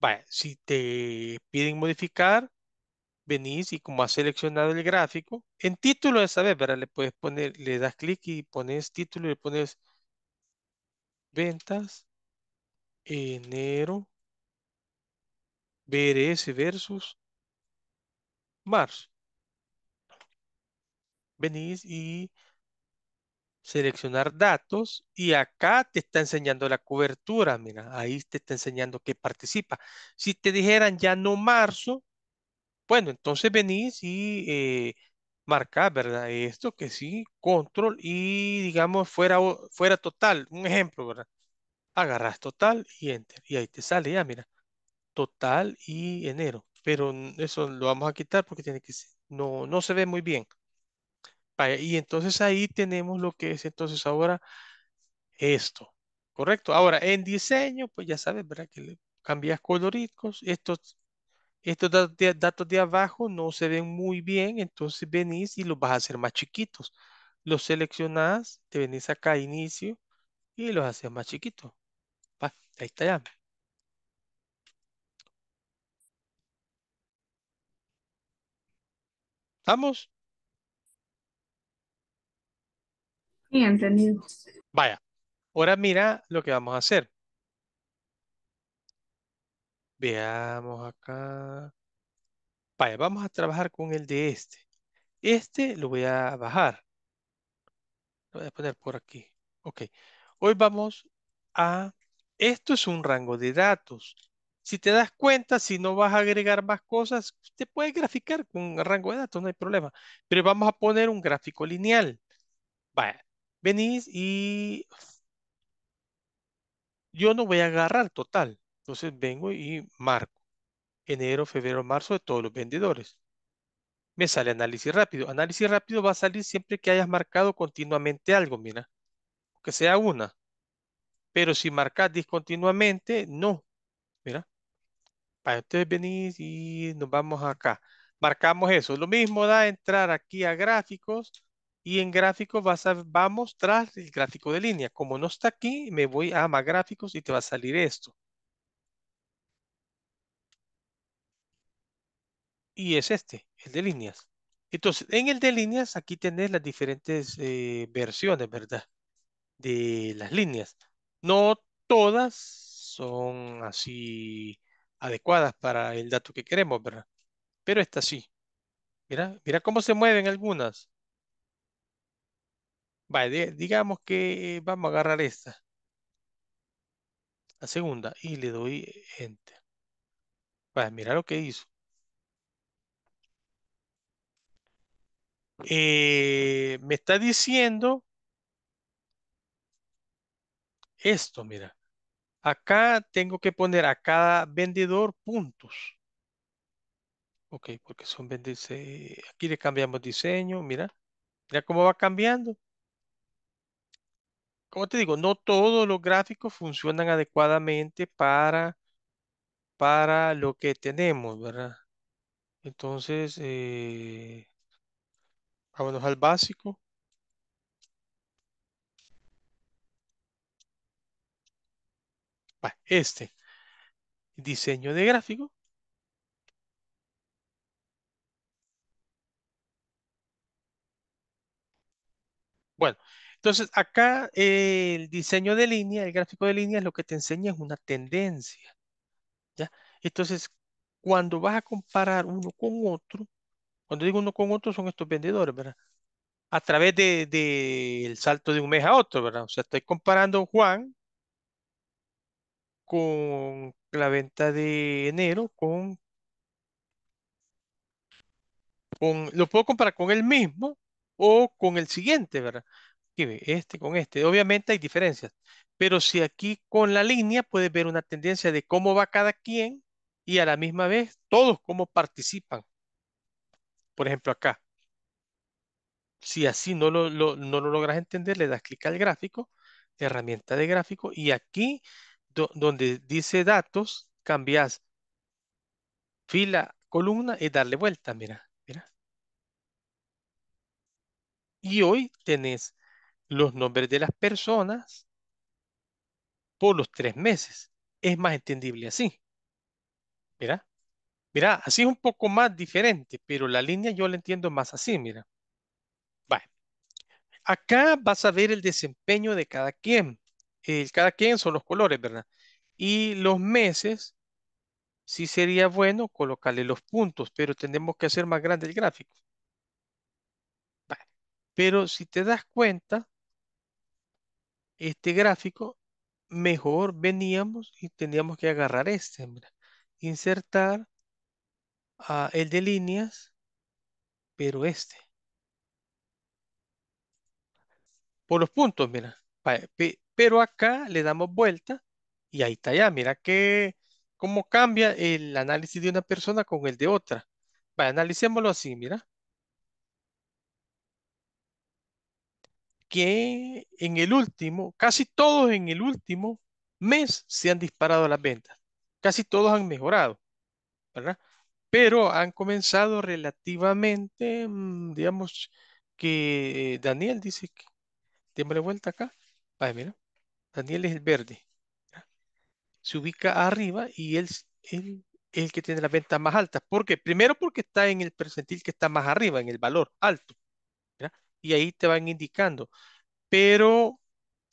Vaya, si te piden modificar, venís y como has seleccionado el gráfico, en título esa vez, ¿verdad? Le puedes poner, le das clic y pones título y le pones ventas enero BRS versus marzo. Venís y seleccionar datos y acá te está enseñando la cobertura, mira, ahí te está enseñando que participa. Si te dijeran ya no marzo, bueno, entonces venís y eh, ¿verdad? Esto que sí, control y digamos fuera, fuera total, un ejemplo, ¿verdad? Agarras total y enter. Y ahí te sale ya, mira, total y enero. Pero eso lo vamos a quitar porque tiene que no, no se ve muy bien. y entonces ahí tenemos lo que es entonces ahora esto. Correcto. Ahora, en diseño, pues ya sabes, ¿verdad? Que cambias coloritos. Estos estos datos de, abajo no se ven muy bien, entonces venís y los vas a hacer más chiquitos. Los seleccionás, te venís acá a inicio y los haces más chiquitos. ahí está ya. ¿Estamos? Bien, entendido. Vaya, ahora mira lo que vamos a hacer. Veamos acá. Vaya, vamos a trabajar con el de este. Este lo voy a bajar. Lo voy a poner por aquí. Ok. Hoy vamos a... Esto es un rango de datos. Si te das cuenta, si no vas a agregar más cosas, te puedes graficar con un rango de datos, no hay problema. Pero vamos a poner un gráfico lineal. Vaya, venís y... Yo no voy a agarrar total. Entonces vengo y marco enero, febrero, marzo de todos los vendedores. Me sale análisis rápido. Análisis rápido va a salir siempre que hayas marcado continuamente algo, mira, que sea una. Pero si marcas discontinuamente, no. Mira, para ustedes venís y nos vamos acá. Marcamos eso. Lo mismo da entrar aquí a gráficos y en gráficos vas a, vamos tras el gráfico de línea. Como no está aquí, me voy a más gráficos y te va a salir esto. y es este, el de líneas. Entonces, en el de líneas, aquí tenés las diferentes eh, versiones, ¿verdad? De las líneas. No todas son así adecuadas para el dato que queremos, ¿verdad? Pero esta sí. Mira, mira cómo se mueven algunas. Vale, digamos que eh, vamos a agarrar esta. La segunda. Y le doy enter. Vale, mira lo que hizo. Eh, me está diciendo esto, mira. Acá tengo que poner a cada vendedor puntos. Ok, porque son vendes, Aquí le cambiamos diseño, mira. Mira cómo va cambiando. Como te digo, no todos los gráficos funcionan adecuadamente para, para lo que tenemos, ¿verdad? Entonces, eh, Vámonos al básico. Este. Diseño de gráfico. Bueno, entonces acá eh, el diseño de línea, el gráfico de línea es lo que te enseña es una tendencia. ¿ya? Entonces, cuando vas a comparar uno con otro, cuando digo uno con otro son estos vendedores, ¿verdad? A través del salto de un mes a otro, ¿verdad? O sea, estoy comparando Juan con la venta de enero con, con lo puedo comparar con él mismo o con el siguiente, ¿verdad? Este con este. Obviamente hay diferencias, pero si aquí con la línea puedes ver una tendencia de cómo va cada quien y a la misma vez todos cómo participan por ejemplo, acá. Si así no lo, no lo logras entender, le das clic al gráfico, herramienta de gráfico, y aquí donde dice datos, cambias fila, columna y darle vuelta, mira, mira. Y hoy tenés los nombres de las personas por los tres meses. Es más entendible así. Mira. Mira, así es un poco más diferente, pero la línea yo la entiendo más así, mira. Vale. Acá vas a ver el desempeño de cada quien. El cada quien son los colores, ¿verdad? Y los meses, sí sería bueno colocarle los puntos, pero tenemos que hacer más grande el gráfico. Vale. Pero si te das cuenta, este gráfico, mejor veníamos y teníamos que agarrar este, mira. Insertar Ah, el de líneas, pero este. Por los puntos, mira. Pero acá le damos vuelta y ahí está ya. Mira que cómo cambia el análisis de una persona con el de otra. analicémoslo así, mira. Que en el último, casi todos en el último mes se han disparado las ventas. Casi todos han mejorado, ¿verdad? pero han comenzado relativamente, mm, digamos, que Daniel dice que, démosle vuelta acá, mira, Daniel es el verde, se ubica arriba y él, es el que tiene las ventas más altas. ¿Por qué? Primero porque está en el percentil que está más arriba, en el valor alto, y ahí te van indicando. Pero,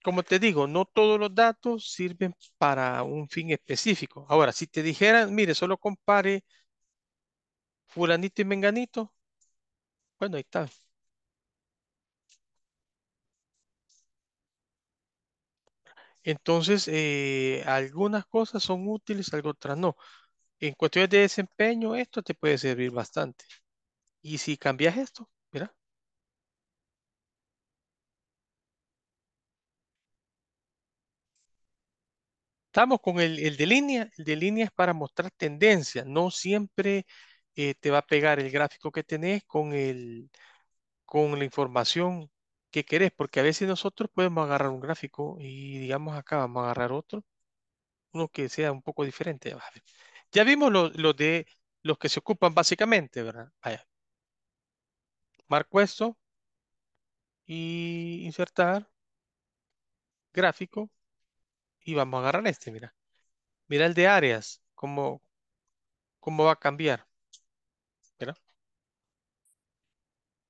como te digo, no todos los datos sirven para un fin específico. Ahora, si te dijeran, mire, solo compare fulanito y menganito. Bueno, ahí está. Entonces, eh, algunas cosas son útiles, algo otras no. En cuestiones de desempeño, esto te puede servir bastante. Y si cambias esto, mira. Estamos con el, el de línea. El de línea es para mostrar tendencia. No siempre eh, te va a pegar el gráfico que tenés con, el, con la información que querés, porque a veces nosotros podemos agarrar un gráfico y digamos acá vamos a agarrar otro, uno que sea un poco diferente. Ya vimos los de los que se ocupan básicamente, ¿verdad? Marco esto y insertar gráfico y vamos a agarrar este, mira. Mira el de áreas, como cómo va a cambiar.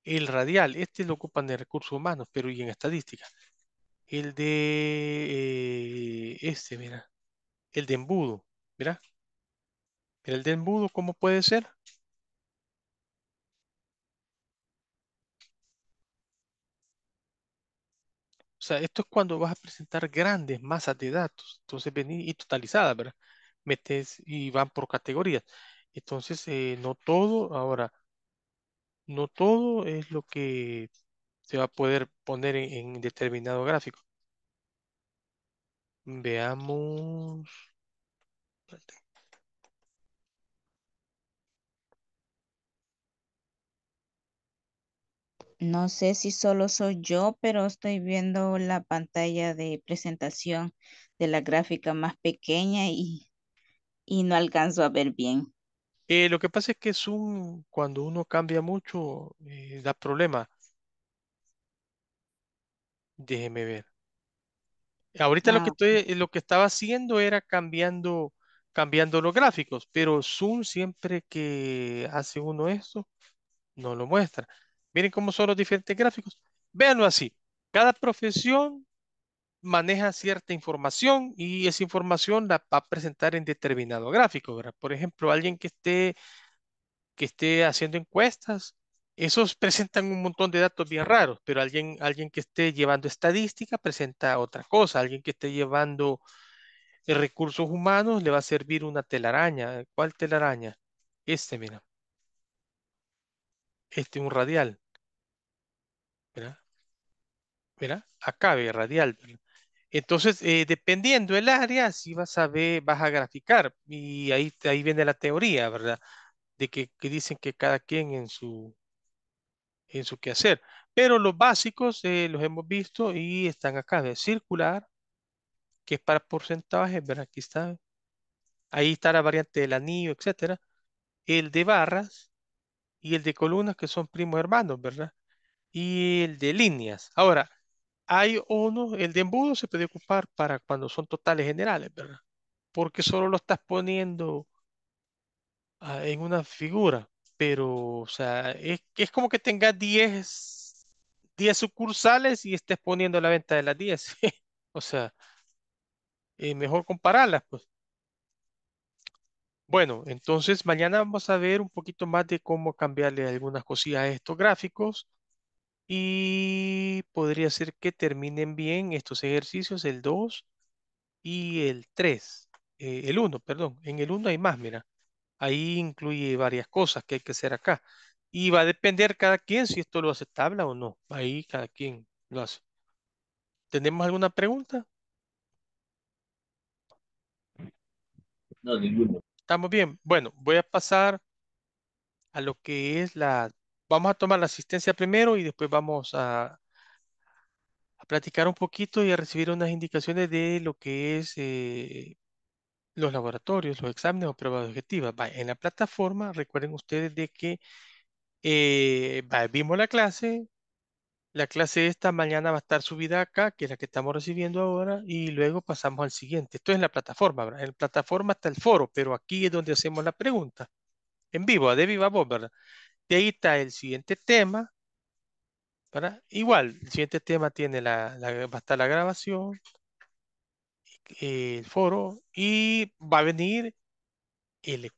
El radial, este lo ocupan de recursos humanos, pero y en estadística. El de eh, este, mira, el de embudo, mira. El de embudo, ¿cómo puede ser? O sea, esto es cuando vas a presentar grandes masas de datos. Entonces venís y totalizadas, ¿verdad? Metes y van por categorías. Entonces, eh, no todo, ahora, no todo es lo que se va a poder poner en, determinado gráfico. Veamos. No sé si solo soy yo, pero estoy viendo la pantalla de presentación de la gráfica más pequeña y no alcanzo a ver bien. Eh, lo que pasa es que Zoom, cuando uno cambia mucho, eh, da problema. Déjeme ver. Ahorita lo que ah, estoy, lo que estaba haciendo era cambiando, cambiando los gráficos, pero Zoom siempre que hace uno esto, no lo muestra. Miren cómo son los diferentes gráficos. Véanlo así. Cada profesión maneja cierta información y esa información la va a presentar en determinado gráfico, ¿verdad? Por ejemplo, alguien que esté, que esté haciendo encuestas, esos presentan un montón de datos bien raros, pero alguien, alguien que esté llevando estadística presenta otra cosa, alguien que esté llevando eh, recursos humanos le va a servir una telaraña. ¿Cuál telaraña? Este, mira. Este, un radial. Mira. Mira, radial. Entonces, eh, dependiendo del área, sí vas a ver, vas a graficar. Y ahí, ahí viene la teoría, ¿verdad? De que, dicen que cada quien en su, en su quehacer. Pero los básicos eh, los hemos visto y están acá, de circular, que es para porcentajes, ¿verdad? Aquí está. Ahí está la variante del anillo, etcétera. El de barras y el de columnas, que son primos hermanos, ¿verdad? Y el de líneas. Ahora, hay uno, el de embudo se puede ocupar para cuando son totales generales, ¿verdad? Porque solo lo estás poniendo ah, en una figura, pero, o sea, es, es como que tengas 10, 10 sucursales y estés poniendo la venta de las 10. o sea, es mejor compararlas, pues. Bueno, entonces mañana vamos a ver un poquito más de cómo cambiarle algunas cosillas a estos gráficos y podría ser que terminen bien estos ejercicios, el 2 y el 3. Eh, el 1, perdón. En el 1 hay más, mira. Ahí incluye varias cosas que hay que hacer acá. Y va a depender cada quien si esto lo hace tabla o no. Ahí cada quien lo hace. ¿Tenemos alguna pregunta? No, ninguno. ¿Estamos bien? Bueno, voy a pasar a lo que es la vamos a tomar la asistencia primero y después vamos a, platicar un poquito y a recibir unas indicaciones de lo que es eh, los laboratorios, los exámenes o pruebas objetivas. en la plataforma, recuerden ustedes de que eh, vimos la clase, la clase esta mañana va a estar subida acá, que es la que estamos recibiendo ahora, y luego pasamos al siguiente. Esto es la plataforma, En la plataforma está el foro, pero aquí es donde hacemos la pregunta. En vivo, a de viva voz, ¿verdad? De ahí está el siguiente tema. ¿verdad? Igual, el siguiente tema tiene la, va a estar la grabación, el foro, y va a venir el,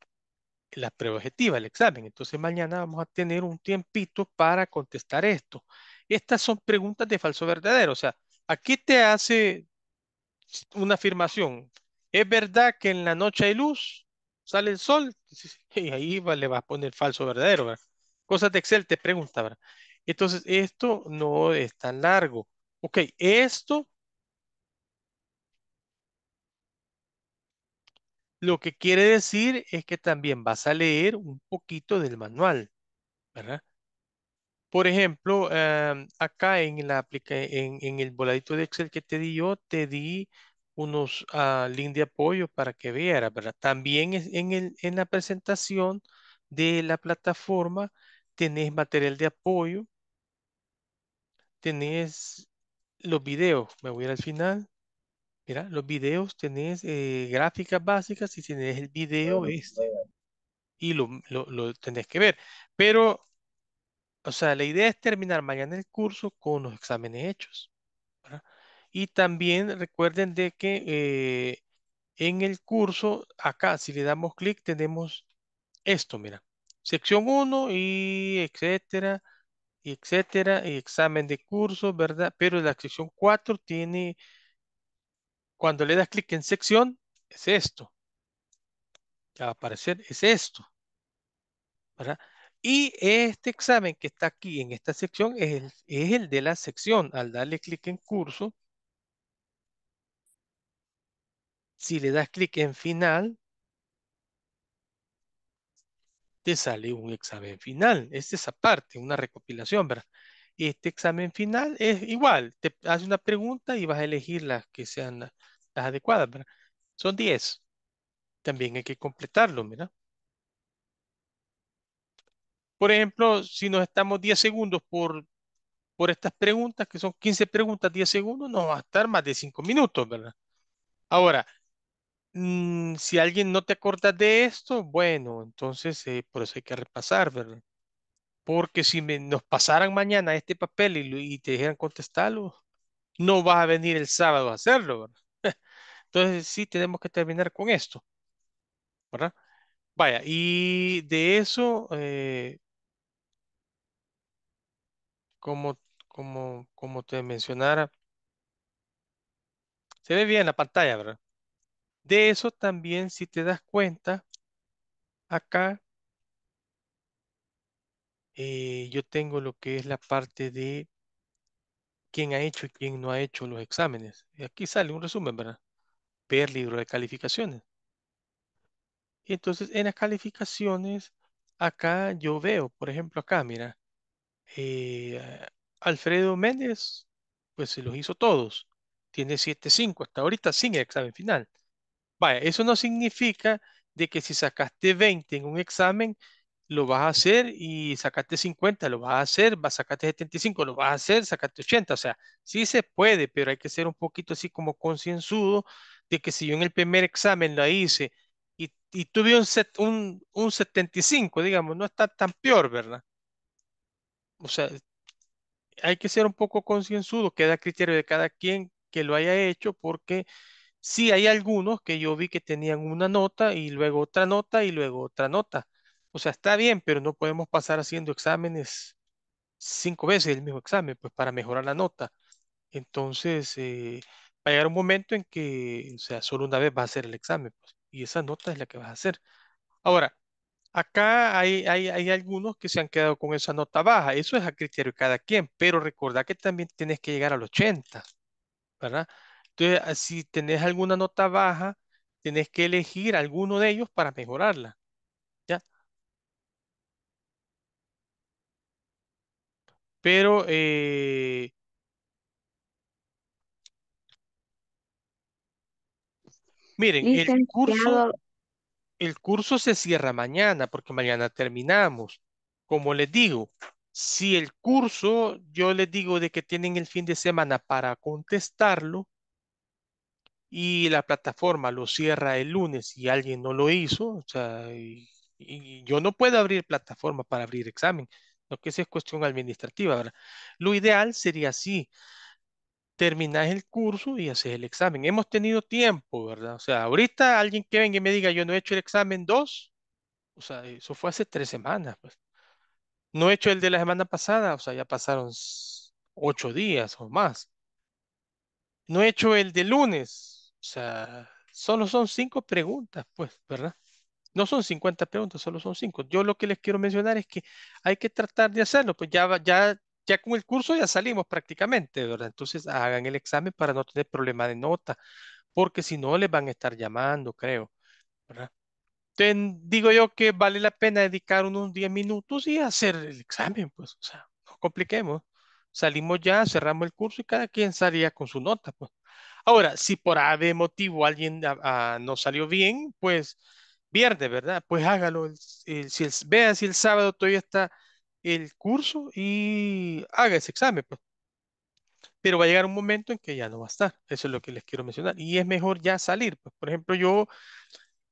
la preobjetiva el examen. Entonces mañana vamos a tener un tiempito para contestar esto. Estas son preguntas de falso verdadero. O sea, aquí te hace una afirmación. ¿Es verdad que en la noche hay luz? ¿Sale el sol? Y ahí le vas a poner falso verdadero. ¿verdad? Cosas de Excel, te preguntaba. Entonces, esto no es tan largo. Ok, esto Lo que quiere decir es que también vas a leer un poquito del manual, ¿verdad? Por ejemplo, em, acá en, la, en, en, el voladito de Excel que te di yo, te di unos ah, links de apoyo para que vieras, ¿verdad? También en la presentación de la plataforma tenés material de apoyo, tenés los videos, me voy a ir al final, mira, los videos, tenés eh, gráficas básicas y tenés el video este, y lo, lo, tenés que ver, pero, o sea, la idea es terminar mañana el curso con los exámenes hechos, Y también recuerden de que eh, en el curso, acá, si le damos clic, tenemos esto, mira sección 1 y etcétera, y etcétera, y examen de curso, ¿verdad? Pero la sección 4 tiene, cuando le das clic en sección, es esto. Que va a aparecer, es esto. ¿Verdad? Y este examen que está aquí en esta sección es el, es el de la sección. Al darle clic en curso, si le das clic en final, te sale un examen final. es es parte, una recopilación, ¿verdad? y Este examen final es igual, te hace una pregunta y vas a elegir las que sean las, adecuadas, ¿verdad? Son 10. También hay que completarlo, ¿verdad? Por ejemplo, si nos estamos 10 segundos por, por estas preguntas, que son 15 preguntas, 10 segundos, no va a estar más de 5 minutos, ¿verdad? Ahora, Mm, si alguien no te acorda de esto, bueno, entonces eh, por eso hay que repasar, ¿verdad? Porque si nos pasaran mañana este papel y, te dijeran contestarlo, no vas a venir el sábado a hacerlo, ¿verdad? Entonces sí tenemos que terminar con esto, ¿verdad? Vaya, y de eso, eh, como, como, como te mencionara, se ve bien la pantalla, ¿verdad? De eso también, si te das cuenta, acá eh, yo tengo lo que es la parte de quién ha hecho y quién no ha hecho los exámenes. Y aquí sale un resumen, ¿verdad? Ver libro de calificaciones. Y entonces en las calificaciones, acá yo veo, por ejemplo, acá, mira, eh, Alfredo Méndez, pues se los hizo todos. Tiene 7.5 hasta ahorita sin el examen final. Vaya, eso no significa de que si sacaste 20 en un examen, lo vas a hacer y sacaste 50, lo vas a hacer, vas, a sacarte 75, lo vas a hacer, sacaste 80. O sea, sí se puede, pero hay que ser un poquito así como concienzudo de que si yo en el primer examen lo hice y, tuve un, set, un, un 75, digamos, no está tan peor, ¿verdad? O sea, hay que ser un poco concienzudo, queda a criterio de cada quien que lo haya hecho porque Sí, hay algunos que yo vi que tenían una nota y luego otra nota y luego otra nota. O sea, está bien, pero no podemos pasar haciendo exámenes cinco veces el mismo examen, pues para mejorar la nota. Entonces, eh, va a llegar un momento en que, o sea, solo una vez va a hacer el examen, pues, y esa nota es la que vas a hacer. Ahora, acá hay, hay algunos que se han quedado con esa nota baja, eso es a criterio de cada quien, pero recordad que también tienes que llegar al 80, ¿verdad? Entonces, ah, si tenés alguna nota baja, tenés que elegir alguno de ellos para mejorarla. ¿ya? Pero eh, miren, el curso, el curso se cierra mañana porque mañana terminamos. Como les digo, si el curso, yo les digo de que tienen el fin de semana para contestarlo, y la plataforma lo cierra el lunes y alguien no lo hizo, o sea, y, yo no puedo abrir plataforma para abrir examen, lo que es cuestión administrativa, ¿verdad? Lo ideal sería así, terminas el curso y haces el examen. Hemos tenido tiempo, ¿verdad? O sea, ahorita alguien que venga y me diga, yo no he hecho el examen dos, o sea, eso fue hace tres semanas, pues. No he hecho el de la semana pasada, o sea, ya pasaron ocho días o más. No he hecho el de lunes, o sea, solo son cinco preguntas, pues, ¿verdad? No son 50 preguntas, solo son cinco. Yo lo que les quiero mencionar es que hay que tratar de hacerlo, pues ya, ya, ya con el curso ya salimos prácticamente, ¿verdad? Entonces hagan el examen para no tener problema de nota, porque si no les van a estar llamando, creo, ¿verdad? Entonces, digo yo que vale la pena dedicar unos 10 minutos y hacer el examen, pues, o sea, no compliquemos. Salimos ya, cerramos el curso y cada quien salía con su nota, pues. Ahora, si por de motivo alguien no salió bien, pues pierde, ¿verdad? Pues hágalo. si el, vea si el sábado todavía está el curso y haga ese examen, pues. Pero va a llegar un momento en que ya no va a estar. Eso es lo que les quiero mencionar. Y es mejor ya salir. Pues. por ejemplo, yo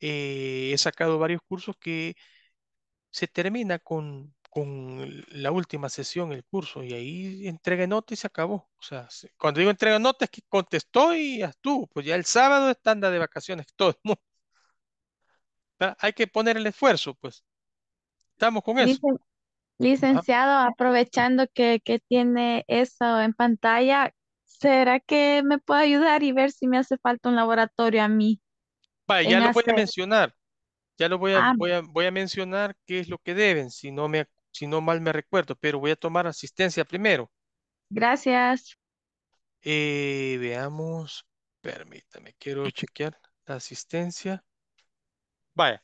eh, he sacado varios cursos que se termina con con la última sesión, el curso, y ahí entregué notas y se acabó. O sea, cuando digo entrega nota es que contestó y estuvo, pues ya el sábado está anda de vacaciones todo el mundo. Hay que poner el esfuerzo, pues. Estamos con eso. licenciado, aprovechando que, que tiene eso en pantalla, ¿será que me puede ayudar y ver si me hace falta un laboratorio a mí? ya lo voy a mencionar. Ah. Ya lo voy a, voy a mencionar qué es lo que deben, si no me si no mal me recuerdo, pero voy a tomar asistencia primero. Gracias. Eh, veamos, permítame, quiero chequear la asistencia. Vaya,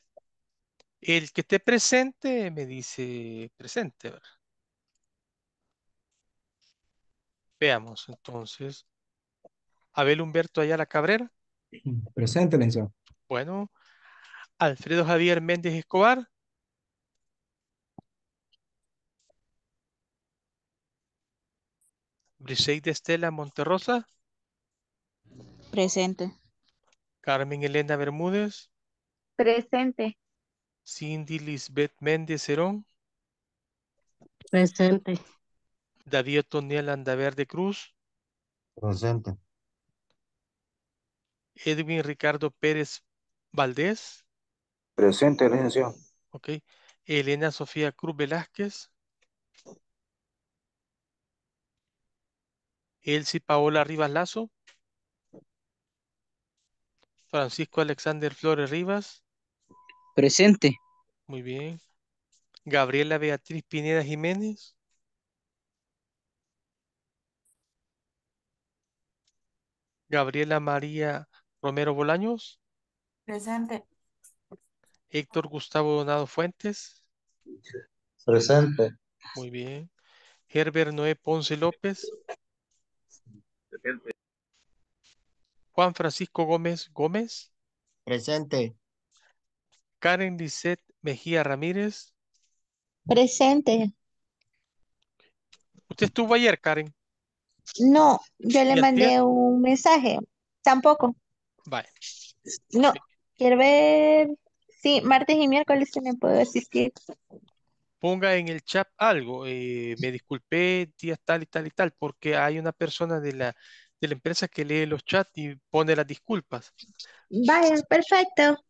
el que esté presente me dice presente, Veamos entonces. Abel Humberto Ayala Cabrera. Presente, Nelson. Bueno. Alfredo Javier Méndez Escobar. de Estela Monterrosa. Presente. Carmen Elena Bermúdez. Presente. Cindy Lisbeth Méndez Cerón. Presente. David Toniel Andaverde Cruz. Presente. Edwin Ricardo Pérez Valdés. Presente, licenciado. Ok. Elena Sofía Cruz Velázquez. Elsie Paola Rivas Lazo. Francisco Alexander Flores Rivas. Presente. Muy bien. Gabriela Beatriz Pineda Jiménez. Gabriela María Romero Bolaños. Presente. Héctor Gustavo Donado Fuentes. Presente. Muy bien. Herbert Noé Ponce López. Juan Francisco Gómez Gómez. Presente. Karen Lisset Mejía Ramírez. Presente. ¿Usted estuvo ayer, Karen? No, yo le mandé un mensaje. Tampoco. Vale. No, quiero ver. Sí, martes y miércoles se me puedo asistir ponga en el chat algo, eh, me disculpé, días tal y tal y tal, porque hay una persona de la, de la empresa que lee los chats y pone las disculpas. Vaya, perfecto.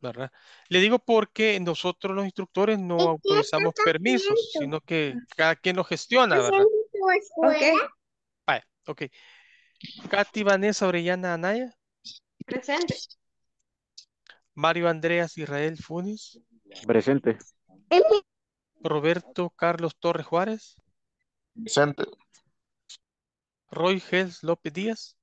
¿verdad? Le digo porque nosotros los instructores no autorizamos permisos, sino que cada quien lo gestiona, ¿verdad? Okay. Vale, ok. Katy Vanessa Orellana Anaya. Presente. Mario Andreas Israel Funis Presente. Roberto Carlos Torres Juárez. Vicente Roy Gels López Díaz.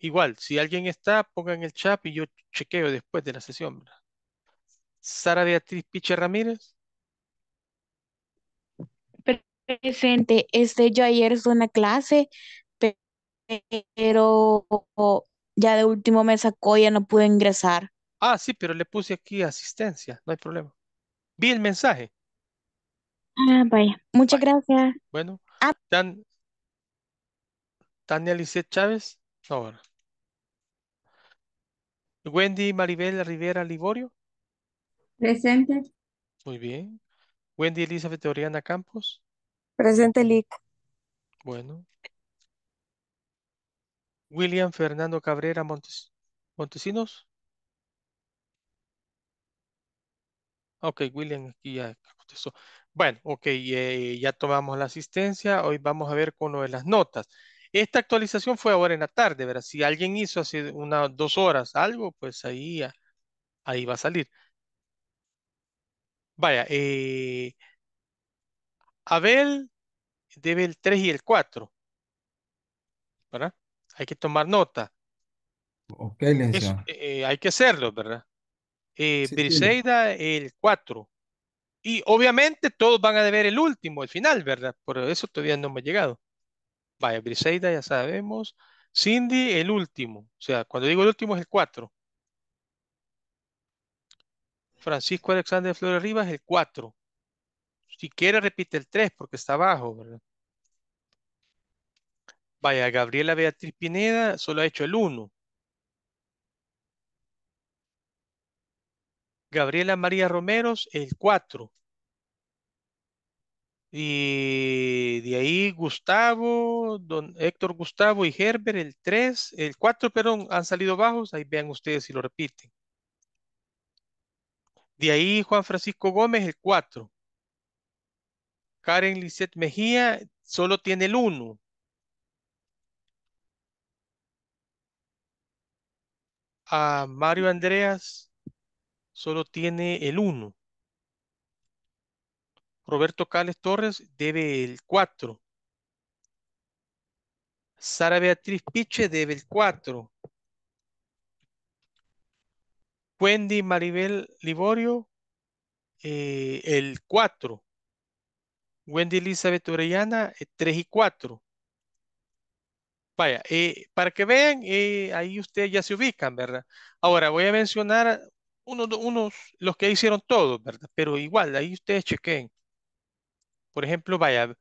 Igual, si alguien está, pongan en el chat y yo chequeo después de la sesión. Sara Beatriz Piche Ramírez. Presente, este, yo ayer hice una clase, pero ya de último me sacó, ya no pude ingresar. Ah, sí, pero le puse aquí asistencia, no hay problema. Vi el mensaje. Ah, vaya. Muchas gracias. Bueno, ah. Daniel Tan, Chávez, Ahora. Wendy Maribel Rivera Liborio, Presente. muy bien. Wendy Elizabeth Oriana Campos, Presente, Lic. bueno. William Fernando Cabrera Montes, Montesinos, Ah, ok, William, aquí ya contestó. Bueno, ok, eh, ya tomamos la asistencia. Hoy vamos a ver con lo de las notas. Esta actualización fue ahora en la tarde, ¿verdad? Si alguien hizo hace unas dos horas algo, pues ahí, ahí va a salir. Vaya, eh, Abel debe el 3 y el 4. ¿Verdad? Hay que tomar nota. Ok, Eso, eh, hay que hacerlo, ¿verdad? Briseida eh, el 4. Y obviamente todos van a ver el último, el final, ¿verdad? Por eso todavía no me ha llegado. Vaya, Briseida ya sabemos. Cindy el último. O sea, cuando digo el último es el 4. Francisco Alexander Flores Rivas el 4. Si quiere repite el 3 porque está abajo, ¿verdad? Vaya, Gabriela Beatriz Pineda solo ha hecho el 1. Gabriela María Romeros, el 4. Y de ahí Gustavo, don Héctor Gustavo y Herbert, el 3, el 4, perdón, han salido bajos, ahí vean ustedes si lo repiten. De ahí Juan Francisco Gómez, el 4. Karen Lisette Mejía solo tiene el 1. A Mario Andreas solo tiene el 1. Roberto Cales Torres debe el 4. Sara Beatriz Piche debe el 4. Wendy Maribel Liborio, eh, el 4. Wendy Elizabeth Orellana, 3 eh, y 4. Vaya, eh, para que vean, ahí ustedes ya se ubican, ¿verdad? Ahora voy a mencionar unos, los que hicieron todos ¿verdad? Pero igual, ahí ustedes chequen. Por ejemplo, vaya,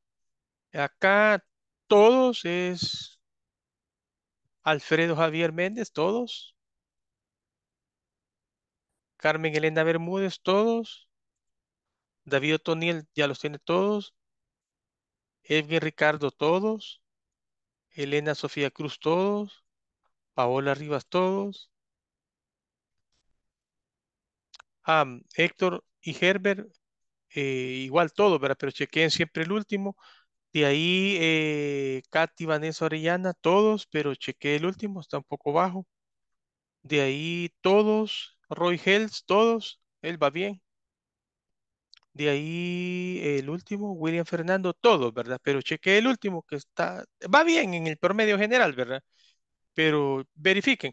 acá todos es Alfredo Javier Méndez, todos. Carmen Elena Bermúdez, todos. David Otoniel ya los tiene todos. Edwin Ricardo, todos. Elena Sofía Cruz, todos. Paola Rivas, todos. Héctor y Herbert, eh, igual todo, ¿verdad? Pero chequeen siempre el último. De ahí, eh, Katy, Vanessa, Orellana, todos, pero chequeé el último, está un poco bajo. De ahí, todos, Roy Hels todos, él va bien. De ahí, el último, William Fernando, todos, ¿verdad? Pero chequeé el último, que está, va bien en el promedio general, ¿verdad? Pero verifiquen.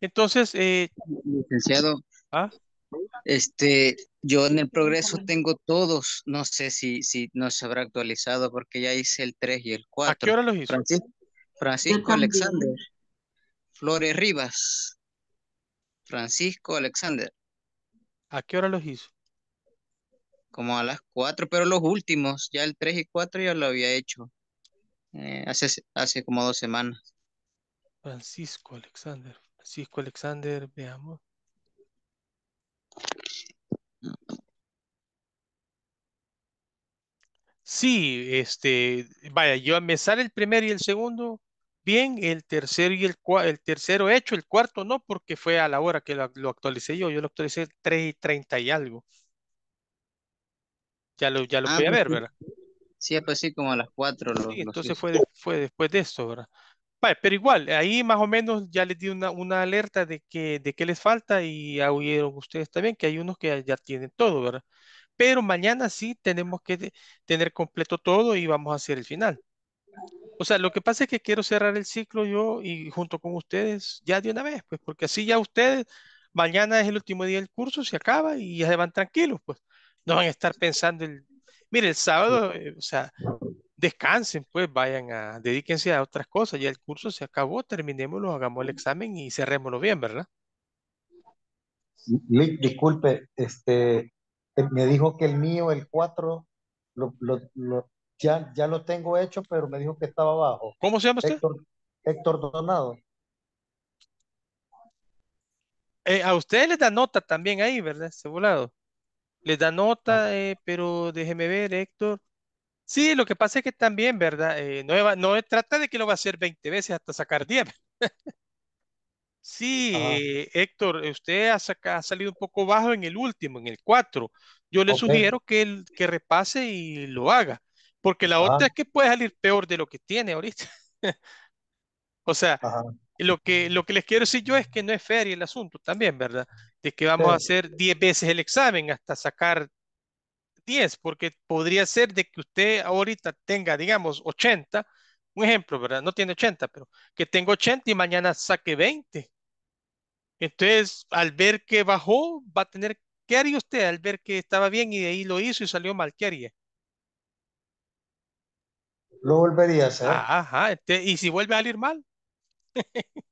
Entonces, eh, licenciado, ¿Ah? Este, yo en el progreso tengo todos, no sé si, si no se habrá actualizado porque ya hice el 3 y el 4. ¿A qué hora los hizo? Francisco, Alexander, Flores Rivas, Francisco Alexander. ¿A qué hora los hizo? Como a las 4, pero los últimos, ya el 3 y 4 ya lo había hecho eh, hace, hace como dos semanas. Francisco Alexander, Francisco Alexander, veamos. Sí, este, vaya, yo me sale el primero y el segundo bien, el tercero y el el tercero hecho, el cuarto no, porque fue a la hora que lo, actualicé yo, yo lo actualicé 3 y 30 y algo. Ya lo, ya lo a ah, pues ver, ¿verdad? Sí, pues sí, como a las cuatro Sí, entonces fue, fue después de esto, ¿verdad? Vale, pero igual, ahí más o menos ya les di una, alerta de que, de qué les falta y ya oyeron ustedes también que hay unos que ya tienen todo, ¿verdad? Pero mañana sí tenemos que tener completo todo y vamos a hacer el final. O sea, lo que pasa es que quiero cerrar el ciclo yo y junto con ustedes ya de una vez, pues, porque así ya ustedes, mañana es el último día del curso, se acaba y ya se van tranquilos, pues. No van a estar pensando el, mire, el sábado, eh, o sea, descansen, pues vayan a, dedíquense a otras cosas, ya el curso se acabó, terminémoslo, hagamos el examen y cerrémoslo bien, ¿verdad? disculpe, este, eh, me dijo que el mío, el 4, ya, ya lo tengo hecho, pero me dijo que estaba abajo. ¿Cómo se llama usted? Héctor, Donado. Eh, a ustedes les da nota también ahí, ¿verdad? volado Les da nota, ah. eh, pero déjeme ver, Héctor. Sí, lo que pasa es que también, ¿verdad? Eh, no, trata de que lo va a hacer 20 veces hasta sacar 10. Sí, Héctor, usted ha, ha salido un poco bajo en el último, en el 4. Yo le sugiero que, el- que repase y lo haga, porque la otra es que puede salir peor de lo que tiene ahorita. O sea, lo que, lo que les quiero decir yo es que no es fair el asunto también, ¿verdad? De que vamos a hacer 10 veces el examen hasta sacar 10, porque podría ser de que usted ahorita tenga, digamos, 80, un ejemplo, ¿verdad? No tiene 80, pero que tengo 80 y mañana saque 20. Entonces, al ver que bajó, va a tener, ¿qué haría usted al ver que estaba bien y de ahí lo hizo y salió mal? ¿Qué haría? Lo volvería a hacer. Ajá, este y si vuelve a salir mal.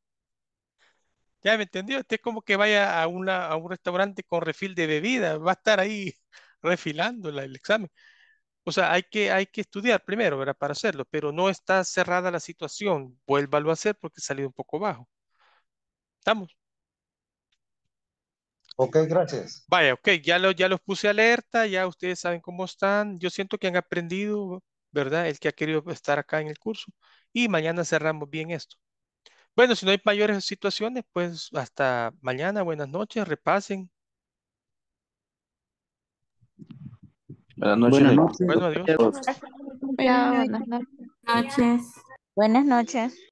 ¿Ya me entendió? Usted es como que vaya a, una, a un restaurante con refil de bebida, va a estar ahí refilando el examen. O sea, hay que, hay que estudiar primero, ¿verdad? Para hacerlo, pero no está cerrada la situación. Vuélvalo a hacer porque ha salido un poco bajo. ¿Estamos? Ok, gracias. Vaya, ok, ya, lo, ya los puse alerta, ya ustedes saben cómo están. Yo siento que han aprendido, ¿verdad? El que ha querido estar acá en el curso. Y mañana cerramos bien esto. Bueno, si no hay mayores situaciones, pues hasta mañana, buenas noches, repasen, Buenas noches. Buenas noches. Bueno, adiós. Buenas noches. Buenas noches.